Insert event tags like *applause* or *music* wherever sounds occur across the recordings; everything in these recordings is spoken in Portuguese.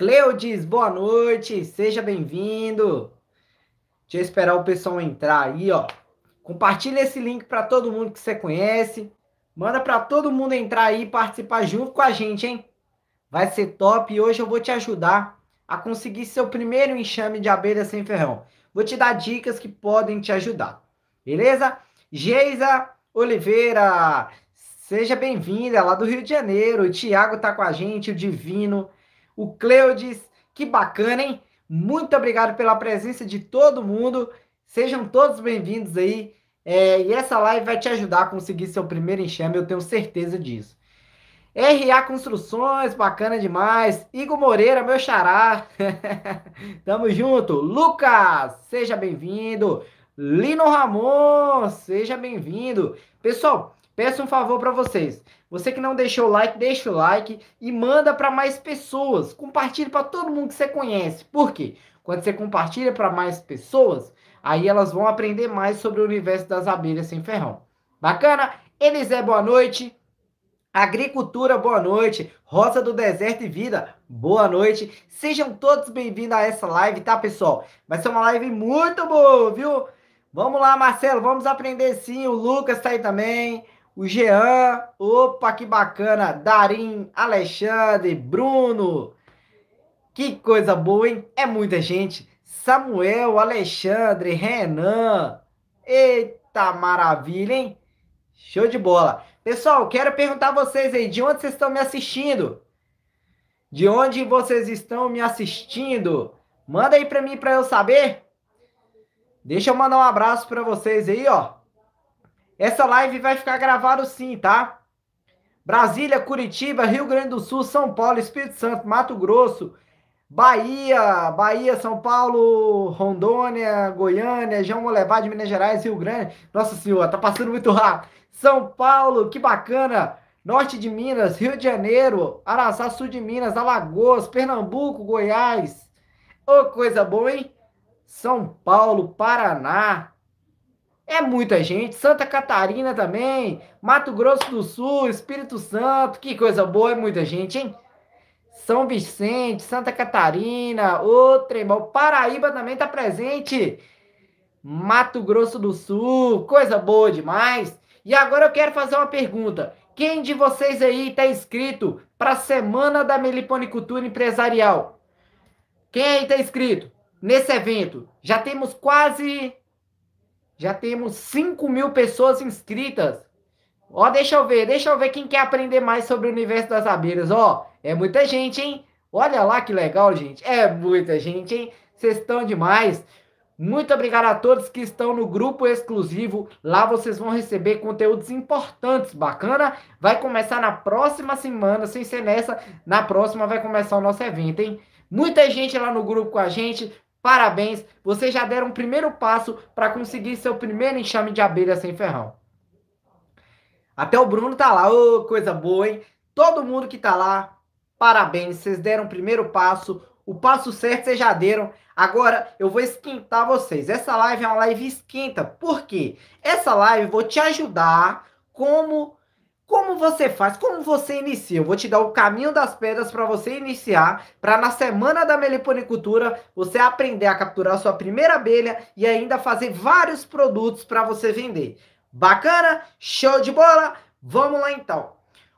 Cleudes, boa noite, seja bem-vindo. Deixa eu esperar o pessoal entrar aí, ó. Compartilha esse link para todo mundo que você conhece. Manda para todo mundo entrar aí e participar junto com a gente, hein? Vai ser top e hoje eu vou te ajudar a conseguir seu primeiro enxame de abelha sem ferrão. Vou te dar dicas que podem te ajudar. Beleza? Geisa Oliveira, seja bem-vinda lá é do Rio de Janeiro. O Thiago tá com a gente, o Divino o Cleudes. Que bacana, hein? Muito obrigado pela presença de todo mundo. Sejam todos bem-vindos aí. É, e essa live vai te ajudar a conseguir seu primeiro enxame, eu tenho certeza disso. RA Construções, bacana demais. Igor Moreira, meu xará. *laughs* Tamo junto. Lucas, seja bem-vindo. Lino Ramon, seja bem-vindo. Pessoal, peço um favor para vocês. Você que não deixou o like, deixa o like e manda para mais pessoas. Compartilhe para todo mundo que você conhece. Por quê? Quando você compartilha para mais pessoas, aí elas vão aprender mais sobre o universo das abelhas sem ferrão. Bacana? Elisé, boa noite. Agricultura, boa noite. Rosa do Deserto e Vida, boa noite. Sejam todos bem-vindos a essa live, tá, pessoal? Vai ser uma live muito boa, viu? Vamos lá, Marcelo, vamos aprender sim. O Lucas tá aí também o Jean, opa, que bacana, Darim, Alexandre, Bruno, que coisa boa, hein? É muita gente. Samuel, Alexandre, Renan, eita maravilha, hein? Show de bola. Pessoal, quero perguntar a vocês aí, de onde vocês estão me assistindo? De onde vocês estão me assistindo? Manda aí para mim para eu saber. Deixa eu mandar um abraço para vocês aí, ó. Essa live vai ficar gravada sim, tá? Brasília, Curitiba, Rio Grande do Sul, São Paulo, Espírito Santo, Mato Grosso, Bahia, Bahia, São Paulo, Rondônia, Goiânia, João de Minas Gerais, Rio Grande. Nossa Senhora, tá passando muito rápido. São Paulo, que bacana. Norte de Minas, Rio de Janeiro, Araçá, Sul de Minas, Alagoas, Pernambuco, Goiás. Ô, oh, coisa boa, hein? São Paulo, Paraná, é muita gente. Santa Catarina também, Mato Grosso do Sul, Espírito Santo. Que coisa boa, é muita gente, hein? São Vicente, Santa Catarina, outra irmão. Paraíba também está presente. Mato Grosso do Sul, coisa boa demais. E agora eu quero fazer uma pergunta. Quem de vocês aí está inscrito para a Semana da Meliponicultura Empresarial? Quem aí está inscrito nesse evento? Já temos quase já temos 5 mil pessoas inscritas. Ó, deixa eu ver, deixa eu ver quem quer aprender mais sobre o universo das abelhas. Ó, é muita gente, hein? Olha lá que legal, gente. É muita gente, hein? Vocês estão demais. Muito obrigado a todos que estão no grupo exclusivo. Lá vocês vão receber conteúdos importantes, bacana. Vai começar na próxima semana, sem ser nessa. Na próxima vai começar o nosso evento, hein? Muita gente lá no grupo com a gente. Parabéns, vocês já deram o primeiro passo para conseguir seu primeiro enxame de abelha sem ferrão. Até o Bruno tá lá, ô, oh, coisa boa, hein? Todo mundo que tá lá, parabéns, vocês deram o primeiro passo, o passo certo vocês já deram. Agora eu vou esquentar vocês. Essa live é uma live esquenta. Por quê? Essa live eu vou te ajudar como como você faz? Como você inicia? Eu vou te dar o caminho das pedras para você iniciar, para na semana da meliponicultura você aprender a capturar a sua primeira abelha e ainda fazer vários produtos para você vender. Bacana? Show de bola? Vamos lá então.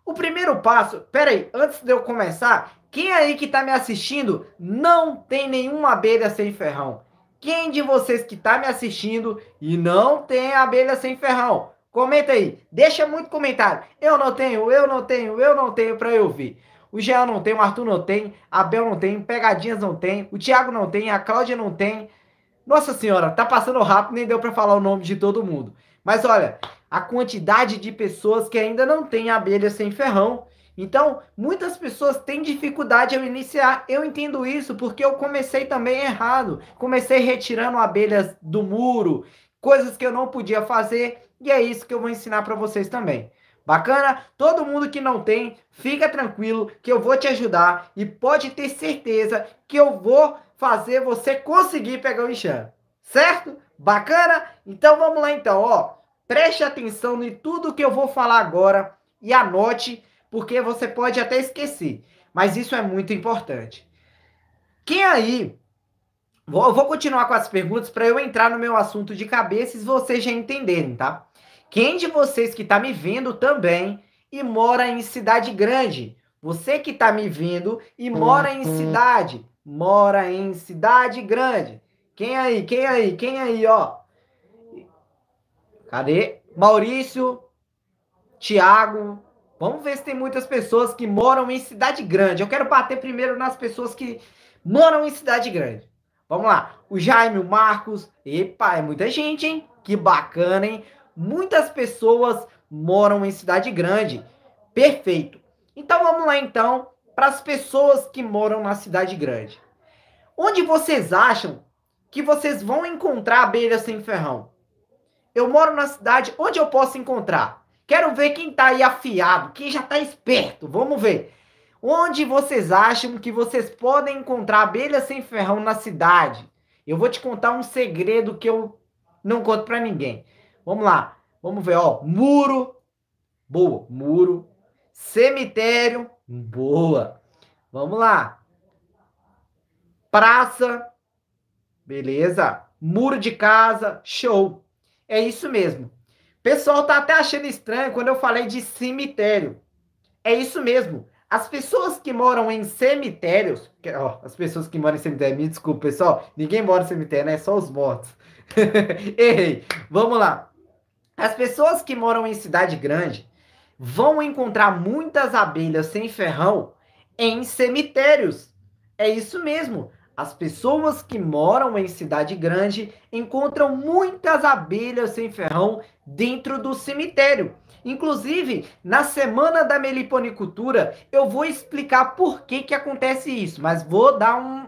O primeiro passo, peraí, antes de eu começar, quem aí que está me assistindo não tem nenhuma abelha sem ferrão? Quem de vocês que está me assistindo e não tem abelha sem ferrão? Comenta aí. Deixa muito comentário. Eu não tenho, eu não tenho, eu não tenho para eu ver. O Jean não tem, o Arthur não tem, a Bel não tem, Pegadinhas não tem, o Thiago não tem, a Cláudia não tem. Nossa senhora, tá passando rápido, nem deu para falar o nome de todo mundo. Mas olha, a quantidade de pessoas que ainda não tem abelha sem ferrão. Então, muitas pessoas têm dificuldade ao iniciar. Eu entendo isso porque eu comecei também errado. Comecei retirando abelhas do muro, coisas que eu não podia fazer. E é isso que eu vou ensinar para vocês também. Bacana? Todo mundo que não tem, fica tranquilo que eu vou te ajudar e pode ter certeza que eu vou fazer você conseguir pegar o enxame. Certo? Bacana? Então vamos lá então, ó. Preste atenção em tudo que eu vou falar agora e anote, porque você pode até esquecer, mas isso é muito importante. Quem aí Vou, vou continuar com as perguntas para eu entrar no meu assunto de cabeça e vocês já entenderem, tá? Quem de vocês que está me vendo também e mora em cidade grande? Você que está me vendo e mora em uhum. cidade, mora em cidade grande. Quem aí? Quem aí? Quem aí, ó? Cadê? Maurício, Tiago. Vamos ver se tem muitas pessoas que moram em cidade grande. Eu quero bater primeiro nas pessoas que moram em cidade grande. Vamos lá. O Jaime, o Marcos. Epa, é muita gente, hein? Que bacana, hein? muitas pessoas moram em cidade grande. Perfeito. Então vamos lá então para as pessoas que moram na cidade grande. Onde vocês acham que vocês vão encontrar abelhas sem ferrão? Eu moro na cidade, onde eu posso encontrar? Quero ver quem tá aí afiado, quem já tá esperto. Vamos ver. Onde vocês acham que vocês podem encontrar abelhas sem ferrão na cidade? Eu vou te contar um segredo que eu não conto para ninguém. Vamos lá. Vamos ver, ó. Muro. Boa. Muro. Cemitério. Boa. Vamos lá. Praça. Beleza. Muro de casa. Show. É isso mesmo. Pessoal tá até achando estranho quando eu falei de cemitério. É isso mesmo. As pessoas que moram em cemitérios, que, ó, as pessoas que moram em cemitério, me desculpa, pessoal, ninguém mora em cemitério, né? Só os mortos. *laughs* Errei. Vamos lá. As pessoas que moram em cidade grande vão encontrar muitas abelhas sem ferrão em cemitérios. É isso mesmo. As pessoas que moram em cidade grande encontram muitas abelhas sem ferrão dentro do cemitério. Inclusive, na semana da meliponicultura, eu vou explicar por que, que acontece isso, mas vou dar um,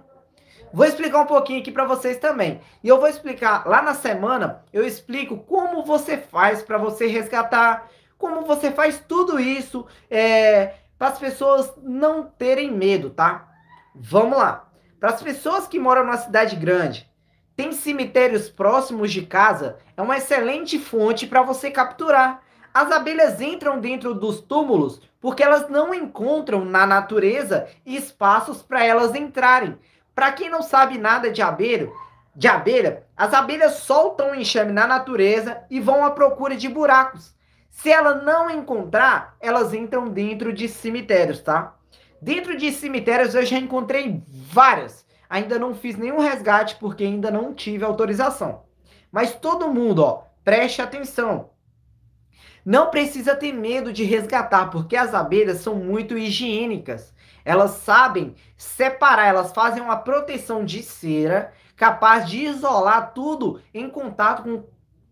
Vou explicar um pouquinho aqui para vocês também. E eu vou explicar lá na semana, eu explico como você faz para você resgatar, como você faz tudo isso é, para as pessoas não terem medo, tá? Vamos lá. Para as pessoas que moram na cidade grande, tem cemitérios próximos de casa, é uma excelente fonte para você capturar. As abelhas entram dentro dos túmulos porque elas não encontram na natureza espaços para elas entrarem. Para quem não sabe nada de abelha, de abelha, as abelhas soltam o enxame na natureza e vão à procura de buracos. Se ela não encontrar, elas entram dentro de cemitérios, tá? Dentro de cemitérios eu já encontrei várias. Ainda não fiz nenhum resgate porque ainda não tive autorização. Mas todo mundo, ó, preste atenção. Não precisa ter medo de resgatar, porque as abelhas são muito higiênicas. Elas sabem separar, elas fazem uma proteção de cera capaz de isolar tudo em contato com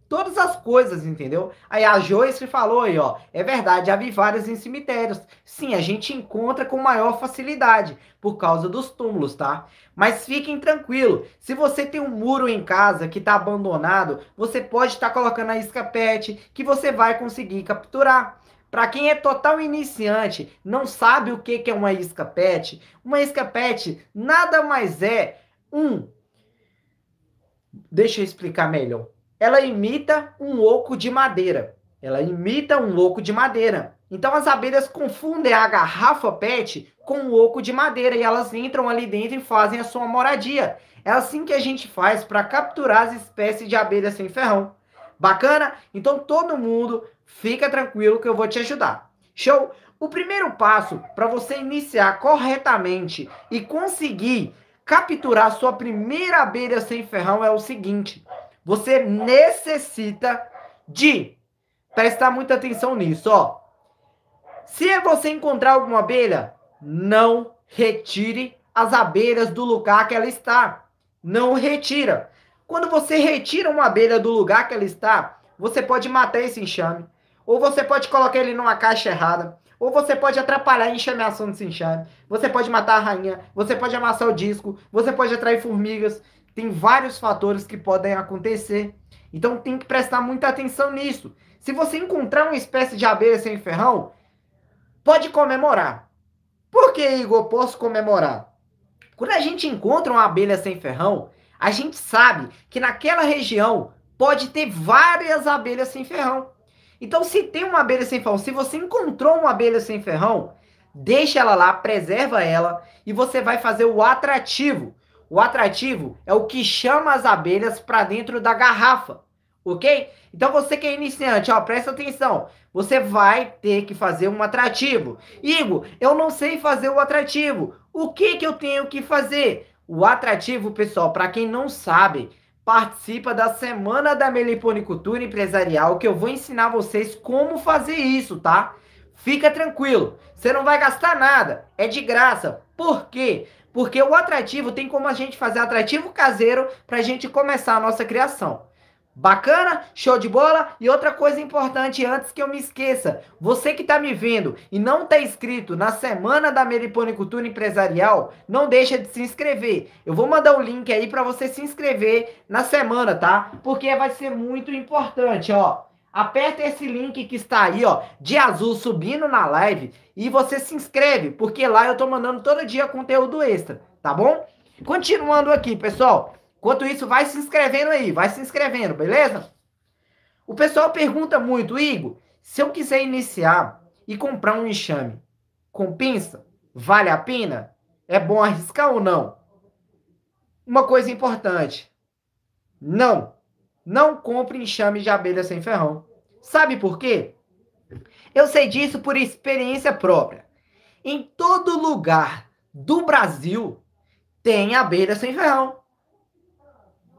todas as coisas, entendeu? Aí a Joyce falou aí, ó, é verdade, há várias em cemitérios. Sim, a gente encontra com maior facilidade por causa dos túmulos, tá? Mas fiquem tranquilo, se você tem um muro em casa que tá abandonado, você pode estar tá colocando a escapete que você vai conseguir capturar. Para quem é total iniciante, não sabe o que é uma isca PET, uma isca PET nada mais é um. Deixa eu explicar melhor. Ela imita um oco de madeira. Ela imita um oco de madeira. Então as abelhas confundem a garrafa PET com o oco de madeira e elas entram ali dentro e fazem a sua moradia. É assim que a gente faz para capturar as espécies de abelhas sem ferrão. Bacana? Então todo mundo Fica tranquilo que eu vou te ajudar. Show? O primeiro passo para você iniciar corretamente e conseguir capturar sua primeira abelha sem ferrão é o seguinte: você necessita de prestar muita atenção nisso, ó. Se você encontrar alguma abelha, não retire as abelhas do lugar que ela está. Não retira. Quando você retira uma abelha do lugar que ela está, você pode matar esse enxame, ou você pode colocar ele numa caixa errada. Ou você pode atrapalhar e encher ameaçando de se inchar. Você pode matar a rainha. Você pode amassar o disco. Você pode atrair formigas. Tem vários fatores que podem acontecer. Então tem que prestar muita atenção nisso. Se você encontrar uma espécie de abelha sem ferrão, pode comemorar. Por que, Igor, posso comemorar? Quando a gente encontra uma abelha sem ferrão, a gente sabe que naquela região pode ter várias abelhas sem ferrão. Então, se tem uma abelha sem ferrão, se você encontrou uma abelha sem ferrão, deixa ela lá, preserva ela e você vai fazer o atrativo. O atrativo é o que chama as abelhas para dentro da garrafa, ok? Então você que é iniciante, ó, presta atenção. Você vai ter que fazer um atrativo. Igor, eu não sei fazer o atrativo. O que que eu tenho que fazer? O atrativo, pessoal, para quem não sabe, participa da Semana da Meliponicultura Empresarial, que eu vou ensinar vocês como fazer isso, tá? Fica tranquilo, você não vai gastar nada, é de graça. Por quê? Porque o atrativo tem como a gente fazer atrativo caseiro para a gente começar a nossa criação. Bacana? Show de bola? E outra coisa importante antes que eu me esqueça, você que está me vendo e não está inscrito na Semana da Meliponicultura Empresarial, não deixa de se inscrever. Eu vou mandar o um link aí para você se inscrever na semana, tá? Porque vai ser muito importante, ó. Aperta esse link que está aí, ó, de azul subindo na live e você se inscreve, porque lá eu tô mandando todo dia conteúdo extra, tá bom? Continuando aqui, pessoal. Enquanto isso, vai se inscrevendo aí, vai se inscrevendo, beleza? O pessoal pergunta muito, Igor, se eu quiser iniciar e comprar um enxame com pinça, vale a pena? É bom arriscar ou não? Uma coisa importante: não, não compre enxame de abelha sem ferrão. Sabe por quê? Eu sei disso por experiência própria. Em todo lugar do Brasil tem abelha sem ferrão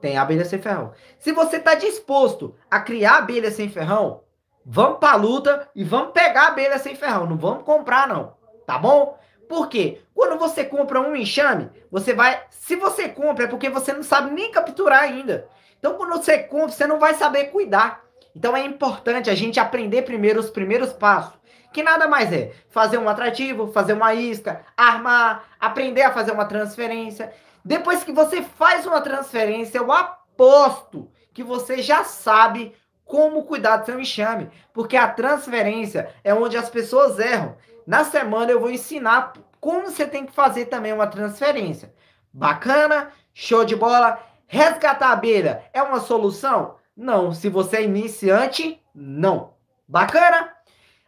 tem abelha sem ferrão. Se você está disposto a criar abelha sem ferrão, vamos para a luta e vamos pegar abelha sem ferrão. Não vamos comprar, não. Tá bom? Por quê? Quando você compra um enxame, você vai. Se você compra, é porque você não sabe nem capturar ainda. Então, quando você compra, você não vai saber cuidar. Então, é importante a gente aprender primeiro os primeiros passos. Que nada mais é fazer um atrativo, fazer uma isca, armar, aprender a fazer uma transferência. Depois que você faz uma transferência, eu aposto que você já sabe como cuidar do seu enxame, porque a transferência é onde as pessoas erram. Na semana eu vou ensinar como você tem que fazer também uma transferência. Bacana? Show de bola? Resgatar a beira é uma solução? Não. Se você é iniciante, não. Bacana?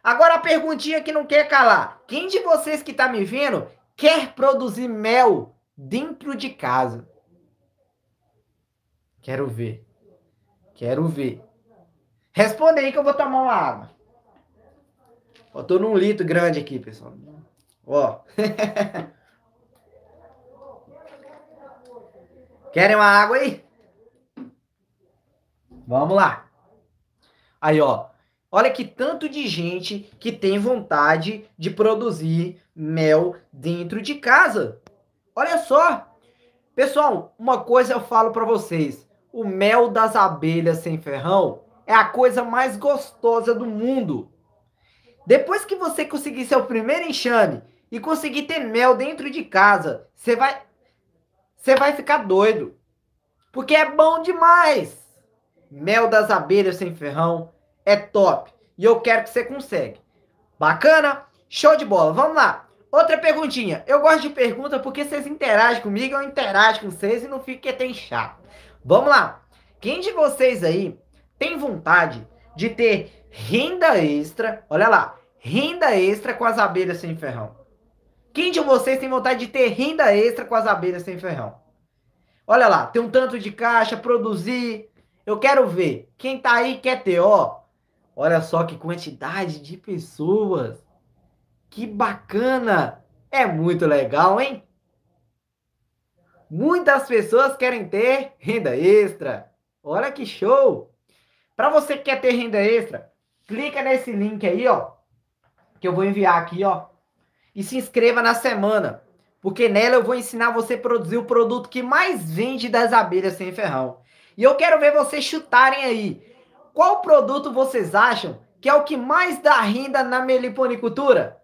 Agora a perguntinha que não quer calar. Quem de vocês que está me vendo quer produzir mel dentro de casa. Quero ver. Quero ver. Responde aí que eu vou tomar uma água. Ó, tô num litro grande aqui, pessoal. Ó. *laughs* Querem uma água aí? Vamos lá. Aí, ó. Olha que tanto de gente que tem vontade de produzir mel dentro de casa. Olha só. Pessoal, uma coisa eu falo para vocês. O mel das abelhas sem ferrão é a coisa mais gostosa do mundo. Depois que você conseguir seu primeiro enxame e conseguir ter mel dentro de casa, você vai você vai ficar doido. Porque é bom demais. Mel das abelhas sem ferrão é top. E eu quero que você consegue. Bacana? Show de bola. Vamos lá. Outra perguntinha. Eu gosto de pergunta porque vocês interagem comigo, eu interajo com vocês e não fico que chato. Vamos lá. Quem de vocês aí tem vontade de ter renda extra? Olha lá, renda extra com as abelhas sem ferrão. Quem de vocês tem vontade de ter renda extra com as abelhas sem ferrão? Olha lá, tem um tanto de caixa, produzir. Eu quero ver. Quem tá aí quer ter, ó. Olha só que quantidade de pessoas. Que bacana! É muito legal, hein? Muitas pessoas querem ter renda extra. Olha que show! Para você que quer ter renda extra, clica nesse link aí, ó, que eu vou enviar aqui, ó, e se inscreva na semana, porque nela eu vou ensinar você a produzir o produto que mais vende das abelhas sem ferrão. E eu quero ver vocês chutarem aí. Qual produto vocês acham que é o que mais dá renda na meliponicultura?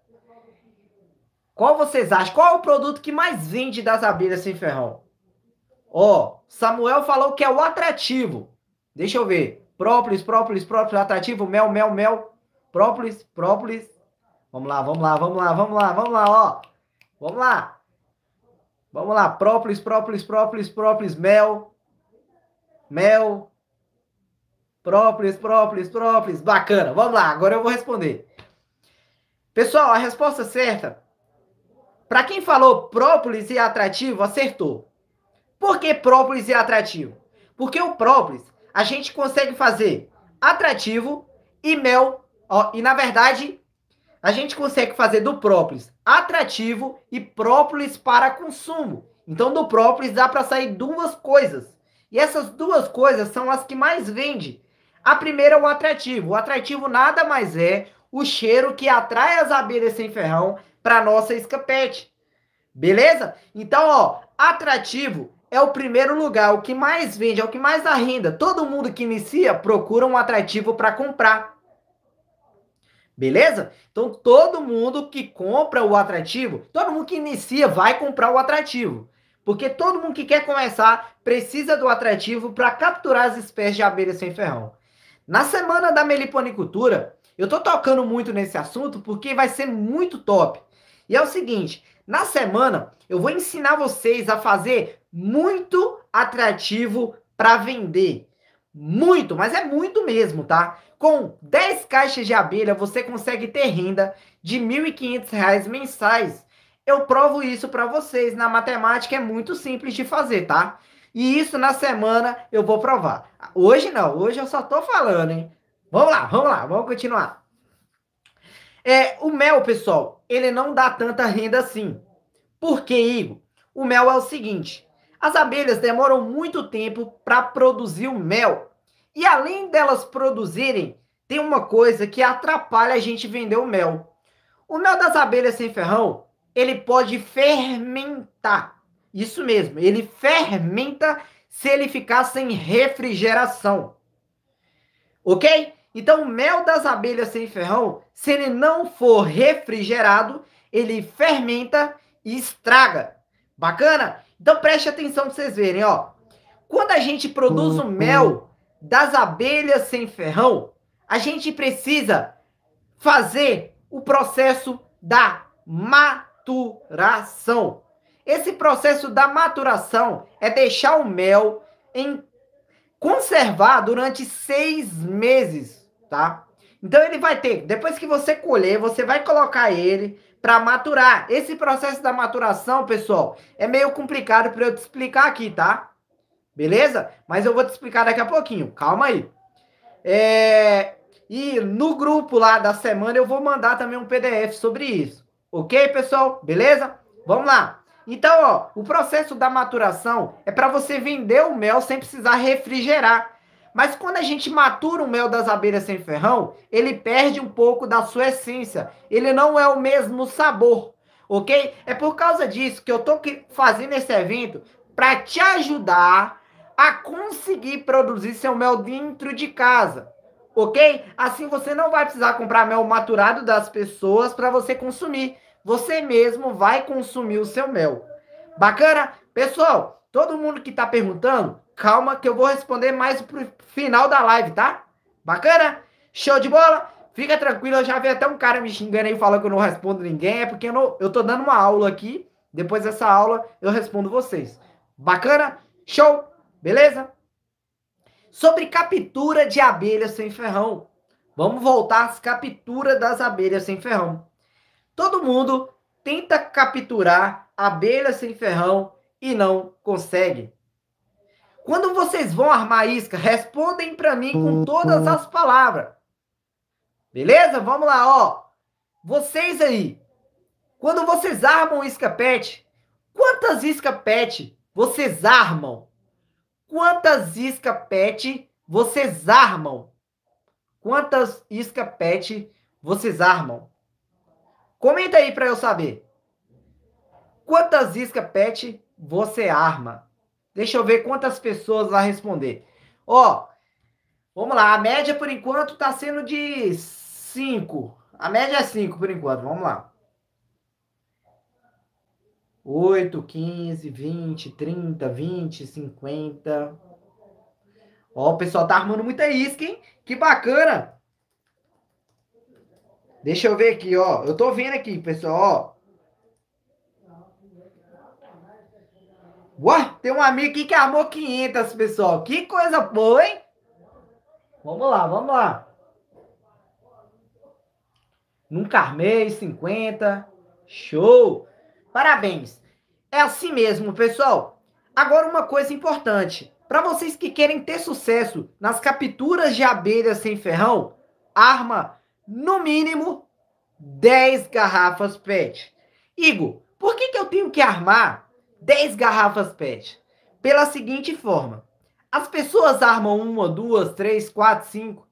Qual vocês acham? Qual é o produto que mais vende das abelhas sem ferrão? Ó, Samuel falou que é o atrativo. Deixa eu ver. Própolis, própolis, própolis, atrativo, mel, mel, mel. Própolis, própolis. Vamos lá, vamos lá, vamos lá, vamos lá, vamos lá, ó. Vamos lá. Vamos lá, própolis, própolis, própolis, própolis, mel. Mel. Própolis, própolis, própolis. Bacana. Vamos lá, agora eu vou responder. Pessoal, a resposta certa para quem falou própolis e atrativo, acertou. Por que própolis e atrativo? Porque o própolis a gente consegue fazer atrativo e mel. Ó, e na verdade, a gente consegue fazer do própolis atrativo e própolis para consumo. Então, do própolis dá para sair duas coisas. E essas duas coisas são as que mais vende. A primeira é o atrativo. O atrativo nada mais é o cheiro que atrai as abelhas sem ferrão para nossa escapete. Beleza? Então, ó, atrativo é o primeiro lugar, o que mais vende, é o que mais dá renda. Todo mundo que inicia procura um atrativo para comprar. Beleza? Então, todo mundo que compra o atrativo, todo mundo que inicia vai comprar o atrativo. Porque todo mundo que quer começar precisa do atrativo para capturar as espécies de abelhas sem ferrão. Na semana da meliponicultura, eu estou tocando muito nesse assunto porque vai ser muito top. E é o seguinte, na semana eu vou ensinar vocês a fazer muito atrativo para vender. Muito, mas é muito mesmo, tá? Com 10 caixas de abelha você consegue ter renda de R$ 1.500 mensais. Eu provo isso para vocês. Na matemática é muito simples de fazer, tá? E isso na semana eu vou provar. Hoje não, hoje eu só tô falando, hein? Vamos lá, vamos lá, vamos continuar. É, o mel, pessoal, ele não dá tanta renda assim. Por quê, Igor? O mel é o seguinte: as abelhas demoram muito tempo para produzir o mel. E além delas produzirem, tem uma coisa que atrapalha a gente vender o mel. O mel das abelhas sem ferrão, ele pode fermentar. Isso mesmo, ele fermenta se ele ficar sem refrigeração. OK? Então, o mel das abelhas sem ferrão, se ele não for refrigerado, ele fermenta e estraga. Bacana? Então, preste atenção para vocês verem, ó. Quando a gente produz o mel uhum. das abelhas sem ferrão, a gente precisa fazer o processo da maturação. Esse processo da maturação é deixar o mel em conservar durante seis meses tá? Então ele vai ter, depois que você colher, você vai colocar ele para maturar. Esse processo da maturação, pessoal, é meio complicado para eu te explicar aqui, tá? Beleza? Mas eu vou te explicar daqui a pouquinho. Calma aí. É... E no grupo lá da semana eu vou mandar também um PDF sobre isso. Ok, pessoal? Beleza? Vamos lá. Então, ó, o processo da maturação é para você vender o mel sem precisar refrigerar. Mas quando a gente matura o mel das abelhas sem ferrão, ele perde um pouco da sua essência. Ele não é o mesmo sabor, ok? É por causa disso que eu tô fazendo esse evento para te ajudar a conseguir produzir seu mel dentro de casa, ok? Assim você não vai precisar comprar mel maturado das pessoas para você consumir. Você mesmo vai consumir o seu mel. Bacana? Pessoal, todo mundo que está perguntando, Calma que eu vou responder mais pro final da live, tá? Bacana? Show de bola? Fica tranquilo, eu já vi até um cara me xingando aí falando que eu não respondo ninguém. É porque eu, não, eu tô dando uma aula aqui. Depois dessa aula eu respondo vocês. Bacana? Show? Beleza? Sobre captura de abelhas sem ferrão. Vamos voltar às capturas das abelhas sem ferrão. Todo mundo tenta capturar abelhas sem ferrão e não consegue. Quando vocês vão armar isca, respondem para mim com todas as palavras. Beleza? Vamos lá, ó. Vocês aí, quando vocês armam isca pet, quantas isca pet vocês armam? Quantas isca pet vocês armam? Quantas isca pet vocês armam? Comenta aí para eu saber. Quantas isca pet você arma? Deixa eu ver quantas pessoas lá responder. Ó, vamos lá. A média, por enquanto, tá sendo de 5. A média é 5 por enquanto. Vamos lá. 8, 15, 20, 30, 20, 50. Ó, o pessoal tá armando muita isca, hein? Que bacana! Deixa eu ver aqui, ó. Eu tô vendo aqui, pessoal, ó. Ué, tem um amigo aqui que armou 500, pessoal. Que coisa boa, hein? Vamos lá, vamos lá. Num armei 50. Show! Parabéns. É assim mesmo, pessoal. Agora uma coisa importante. Para vocês que querem ter sucesso nas capturas de abelhas sem ferrão, arma no mínimo 10 garrafas PET. Igor, por que, que eu tenho que armar 10 garrafas PET pela seguinte forma: as pessoas armam uma, duas, três, quatro, cinco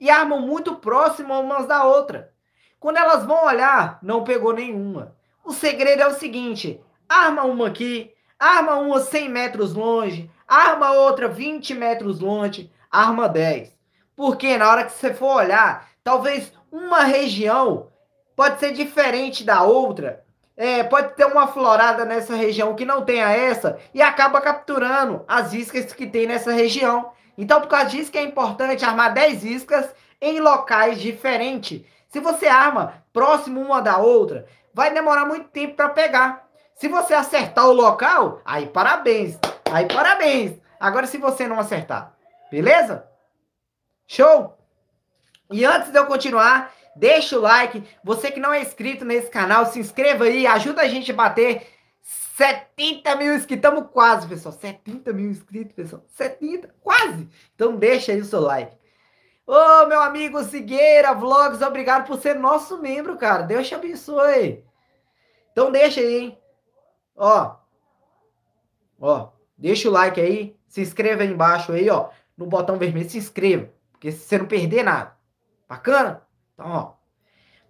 e armam muito próximo umas da outra. Quando elas vão olhar, não pegou nenhuma. O segredo é o seguinte: arma uma aqui, arma uma 100 metros longe, arma outra 20 metros longe, arma 10. Porque na hora que você for olhar, talvez uma região pode ser diferente da outra é, pode ter uma florada nessa região que não tenha essa e acaba capturando as iscas que tem nessa região. Então, por causa disso que é importante armar 10 iscas em locais diferentes. Se você arma próximo uma da outra, vai demorar muito tempo para pegar. Se você acertar o local, aí parabéns. Aí parabéns. Agora, se você não acertar, beleza? Show? E antes de eu continuar, deixa o like. Você que não é inscrito nesse canal, se inscreva aí, ajuda a gente a bater 70 mil inscritos. Estamos quase, pessoal. 70 mil inscritos, pessoal. 70, quase. Então deixa aí o seu like. Ô, meu amigo Sigueira Vlogs, obrigado por ser nosso membro, cara. Deus te abençoe. Então deixa aí, hein? Ó. Ó, deixa o like aí, se inscreva aí embaixo aí, ó, no botão vermelho, se inscreva, porque se você não perder nada. Bacana? Então, ó.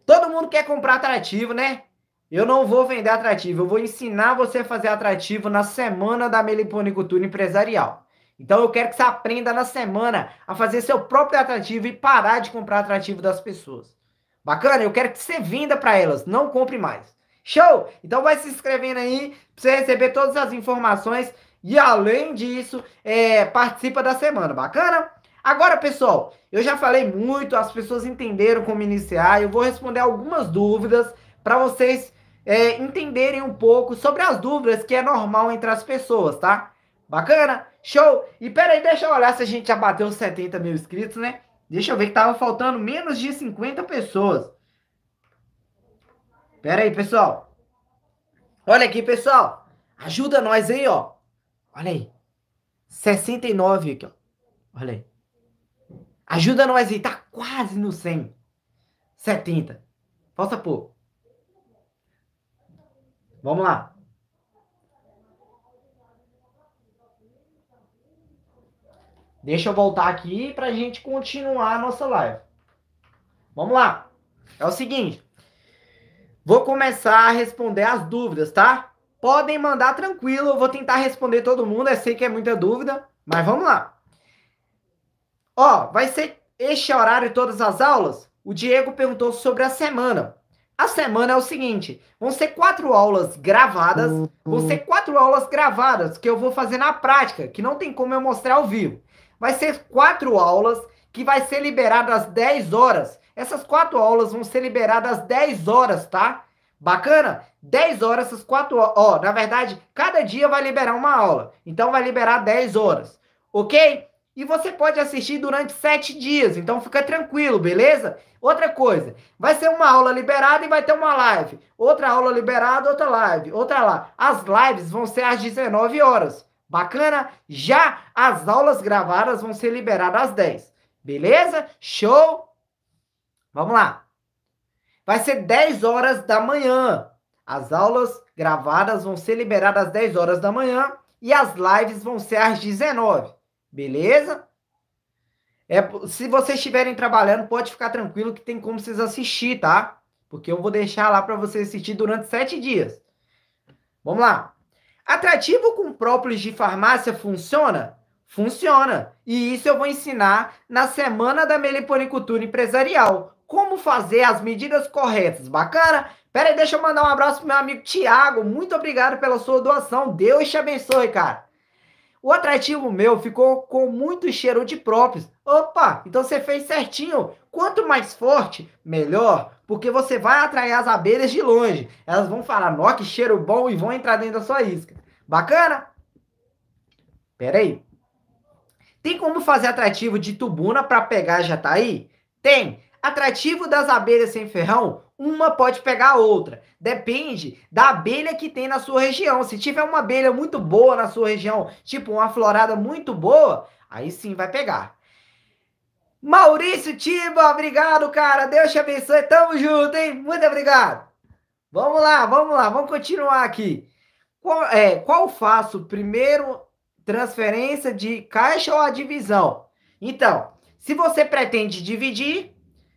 Todo mundo quer comprar atrativo, né? Eu não vou vender atrativo, eu vou ensinar você a fazer atrativo na semana da meliponicultura empresarial. Então eu quero que você aprenda na semana a fazer seu próprio atrativo e parar de comprar atrativo das pessoas. Bacana? Eu quero que você venda para elas, não compre mais. Show? Então vai se inscrevendo aí para você receber todas as informações e além disso, é, participa da semana. Bacana? Agora, pessoal, eu já falei muito, as pessoas entenderam como iniciar. Eu vou responder algumas dúvidas para vocês é, entenderem um pouco sobre as dúvidas que é normal entre as pessoas, tá? Bacana? Show! E peraí, deixa eu olhar se a gente já bateu os 70 mil inscritos, né? Deixa eu ver que tava faltando menos de 50 pessoas. Pera aí, pessoal. Olha aqui, pessoal. Ajuda nós aí, ó. Olha aí. 69 aqui, ó. Olha aí. Ajuda a nós aí, tá quase no 100. 70. Falta pouco. Vamos lá. Deixa eu voltar aqui pra gente continuar a nossa live. Vamos lá. É o seguinte. Vou começar a responder as dúvidas, tá? Podem mandar tranquilo, eu vou tentar responder todo mundo. Eu sei que é muita dúvida, mas vamos lá. Ó, vai ser este horário todas as aulas? O Diego perguntou sobre a semana. A semana é o seguinte: vão ser quatro aulas gravadas, uhum. vão ser quatro aulas gravadas que eu vou fazer na prática, que não tem como eu mostrar ao vivo. Vai ser quatro aulas que vai ser liberadas às 10 horas. Essas quatro aulas vão ser liberadas às 10 horas, tá? Bacana? 10 horas, essas quatro horas. Ó, na verdade, cada dia vai liberar uma aula. Então vai liberar 10 horas. Ok? E você pode assistir durante sete dias, então fica tranquilo, beleza? Outra coisa, vai ser uma aula liberada e vai ter uma live. Outra aula liberada, outra live, outra lá. As lives vão ser às 19 horas. Bacana? Já as aulas gravadas vão ser liberadas às 10. Beleza? Show? Vamos lá. Vai ser 10 horas da manhã. As aulas gravadas vão ser liberadas às 10 horas da manhã e as lives vão ser às 19. Beleza? É, se vocês estiverem trabalhando, pode ficar tranquilo que tem como vocês assistir, tá? Porque eu vou deixar lá para vocês assistir durante sete dias. Vamos lá. Atrativo com própolis de farmácia funciona? Funciona. E isso eu vou ensinar na semana da meliponicultura empresarial. Como fazer as medidas corretas. Bacana? Pera aí, deixa eu mandar um abraço pro meu amigo Tiago. Muito obrigado pela sua doação. Deus te abençoe, cara. O atrativo meu ficou com muito cheiro de próprios. Opa, então você fez certinho. Quanto mais forte, melhor, porque você vai atrair as abelhas de longe. Elas vão falar, nó, que cheiro bom e vão entrar dentro da sua isca. Bacana? Pera aí. Tem como fazer atrativo de tubuna para pegar jataí? Tá Tem. Atrativo das abelhas sem ferrão uma pode pegar a outra. Depende da abelha que tem na sua região. Se tiver uma abelha muito boa na sua região, tipo uma florada muito boa, aí sim vai pegar. Maurício Tiba, obrigado, cara. Deus te abençoe. Tamo junto, hein? Muito obrigado. Vamos lá, vamos lá, vamos continuar aqui. Qual, é, qual faço primeiro transferência de caixa ou a divisão? Então, se você pretende dividir,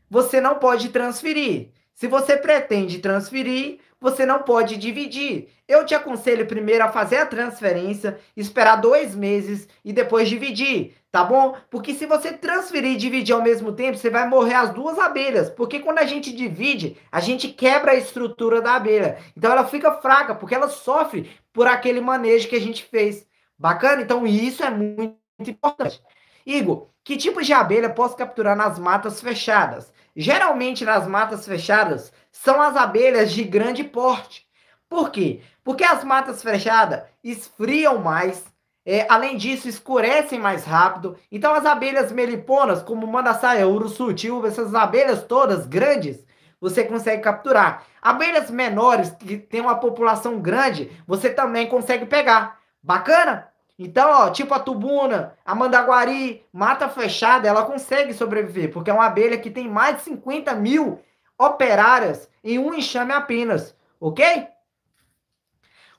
você não pode transferir. Se você pretende transferir, você não pode dividir. Eu te aconselho primeiro a fazer a transferência, esperar dois meses e depois dividir, tá bom? Porque se você transferir e dividir ao mesmo tempo, você vai morrer as duas abelhas. Porque quando a gente divide, a gente quebra a estrutura da abelha. Então ela fica fraca, porque ela sofre por aquele manejo que a gente fez. Bacana? Então isso é muito importante. Igor, que tipos de abelha posso capturar nas matas fechadas? Geralmente nas matas fechadas são as abelhas de grande porte. Por quê? Porque as matas fechadas esfriam mais, é, além disso, escurecem mais rápido. Então, as abelhas meliponas, como mandaçaia, urussu, tiúva, essas abelhas todas grandes, você consegue capturar. Abelhas menores, que tem uma população grande, você também consegue pegar. Bacana? Então, ó, tipo a tubuna, a mandaguari, mata fechada, ela consegue sobreviver, porque é uma abelha que tem mais de 50 mil operárias em um enxame apenas, ok?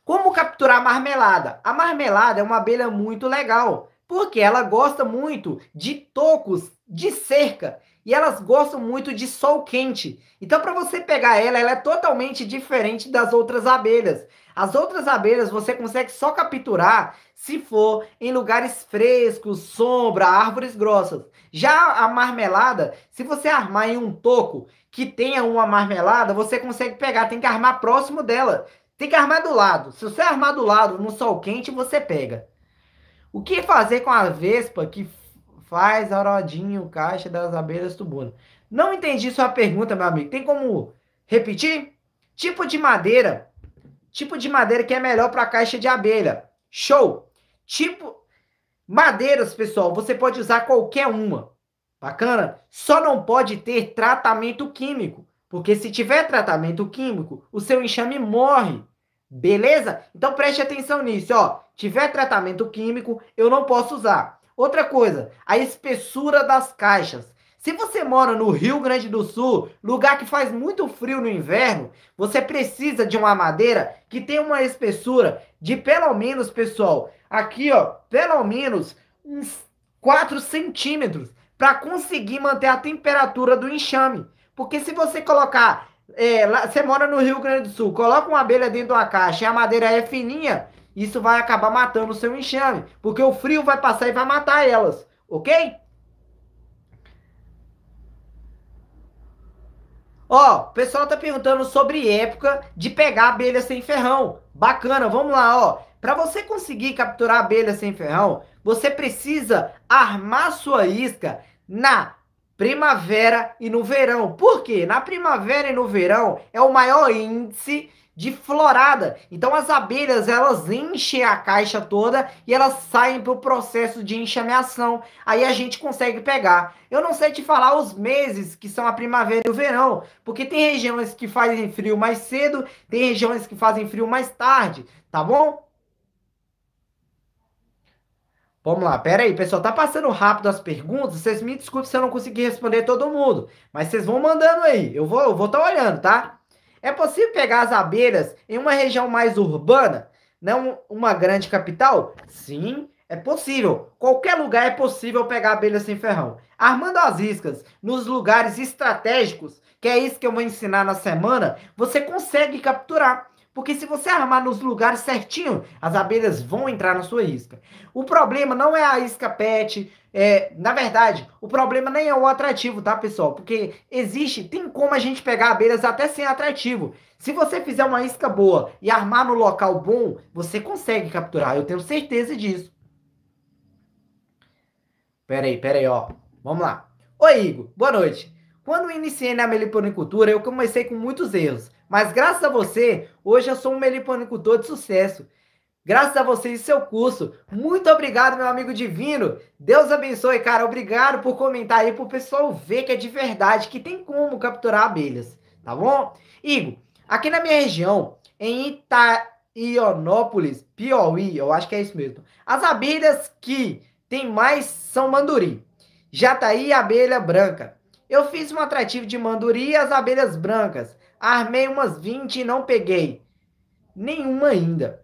Como capturar a marmelada? A marmelada é uma abelha muito legal, porque ela gosta muito de tocos de cerca. E elas gostam muito de sol quente. Então, para você pegar ela, ela é totalmente diferente das outras abelhas. As outras abelhas você consegue só capturar se for em lugares frescos, sombra, árvores grossas. Já a marmelada, se você armar em um toco que tenha uma marmelada, você consegue pegar, tem que armar próximo dela. Tem que armar do lado. Se você armar do lado no sol quente, você pega. O que fazer com a vespa que faz a Aurodinho, caixa das abelhas tubuna. Não entendi sua pergunta, meu amigo. Tem como repetir? Tipo de madeira. Tipo de madeira que é melhor para caixa de abelha. Show! Tipo. Madeiras, pessoal, você pode usar qualquer uma. Bacana? Só não pode ter tratamento químico. Porque se tiver tratamento químico, o seu enxame morre. Beleza? Então preste atenção nisso, ó. Tiver tratamento químico, eu não posso usar. Outra coisa, a espessura das caixas. Se você mora no Rio Grande do Sul, lugar que faz muito frio no inverno, você precisa de uma madeira que tenha uma espessura de pelo menos, pessoal, aqui ó, pelo menos uns 4 centímetros para conseguir manter a temperatura do enxame. Porque se você colocar, é, lá, você mora no Rio Grande do Sul, coloca uma abelha dentro de uma caixa e a madeira é fininha, isso vai acabar matando o seu enxame, porque o frio vai passar e vai matar elas, ok? Ó, o pessoal tá perguntando sobre época de pegar abelha sem ferrão. Bacana, vamos lá, ó. Para você conseguir capturar abelha sem ferrão, você precisa armar sua isca na primavera e no verão. Por quê? Na primavera e no verão é o maior índice de florada. Então as abelhas elas enchem a caixa toda e elas saem para o processo de enxameação. Aí a gente consegue pegar. Eu não sei te falar os meses que são a primavera e o verão, porque tem regiões que fazem frio mais cedo, tem regiões que fazem frio mais tarde, tá bom? Vamos lá, pera aí, pessoal, tá passando rápido as perguntas, vocês me desculpem se eu não consegui responder todo mundo, mas vocês vão mandando aí, eu vou estar eu vou tá olhando, tá? É possível pegar as abelhas em uma região mais urbana, não uma grande capital? Sim, é possível. Qualquer lugar é possível pegar abelhas sem ferrão. Armando as iscas nos lugares estratégicos, que é isso que eu vou ensinar na semana, você consegue capturar. Porque se você armar nos lugares certinho, as abelhas vão entrar na sua isca. O problema não é a isca pet, é, na verdade, o problema nem é o atrativo, tá, pessoal? Porque existe, tem como a gente pegar abelhas até sem atrativo. Se você fizer uma isca boa e armar no local bom, você consegue capturar. Eu tenho certeza disso. Pera aí, pera aí, ó. Vamos lá. Oi, Igor. Boa noite. Quando iniciei na meliponicultura, eu comecei com muitos erros. Mas graças a você, hoje eu sou um meliponicultor de sucesso. Graças a vocês e seu curso. Muito obrigado, meu amigo divino. Deus abençoe, cara. Obrigado por comentar aí, pro pessoal ver que é de verdade, que tem como capturar abelhas, tá bom? Igor, aqui na minha região, em Itaionópolis, Piauí, eu acho que é isso mesmo. As abelhas que tem mais são manduri, jataí tá e abelha branca. Eu fiz um atrativo de manduri e as abelhas brancas. Armei umas 20 e não peguei. Nenhuma ainda.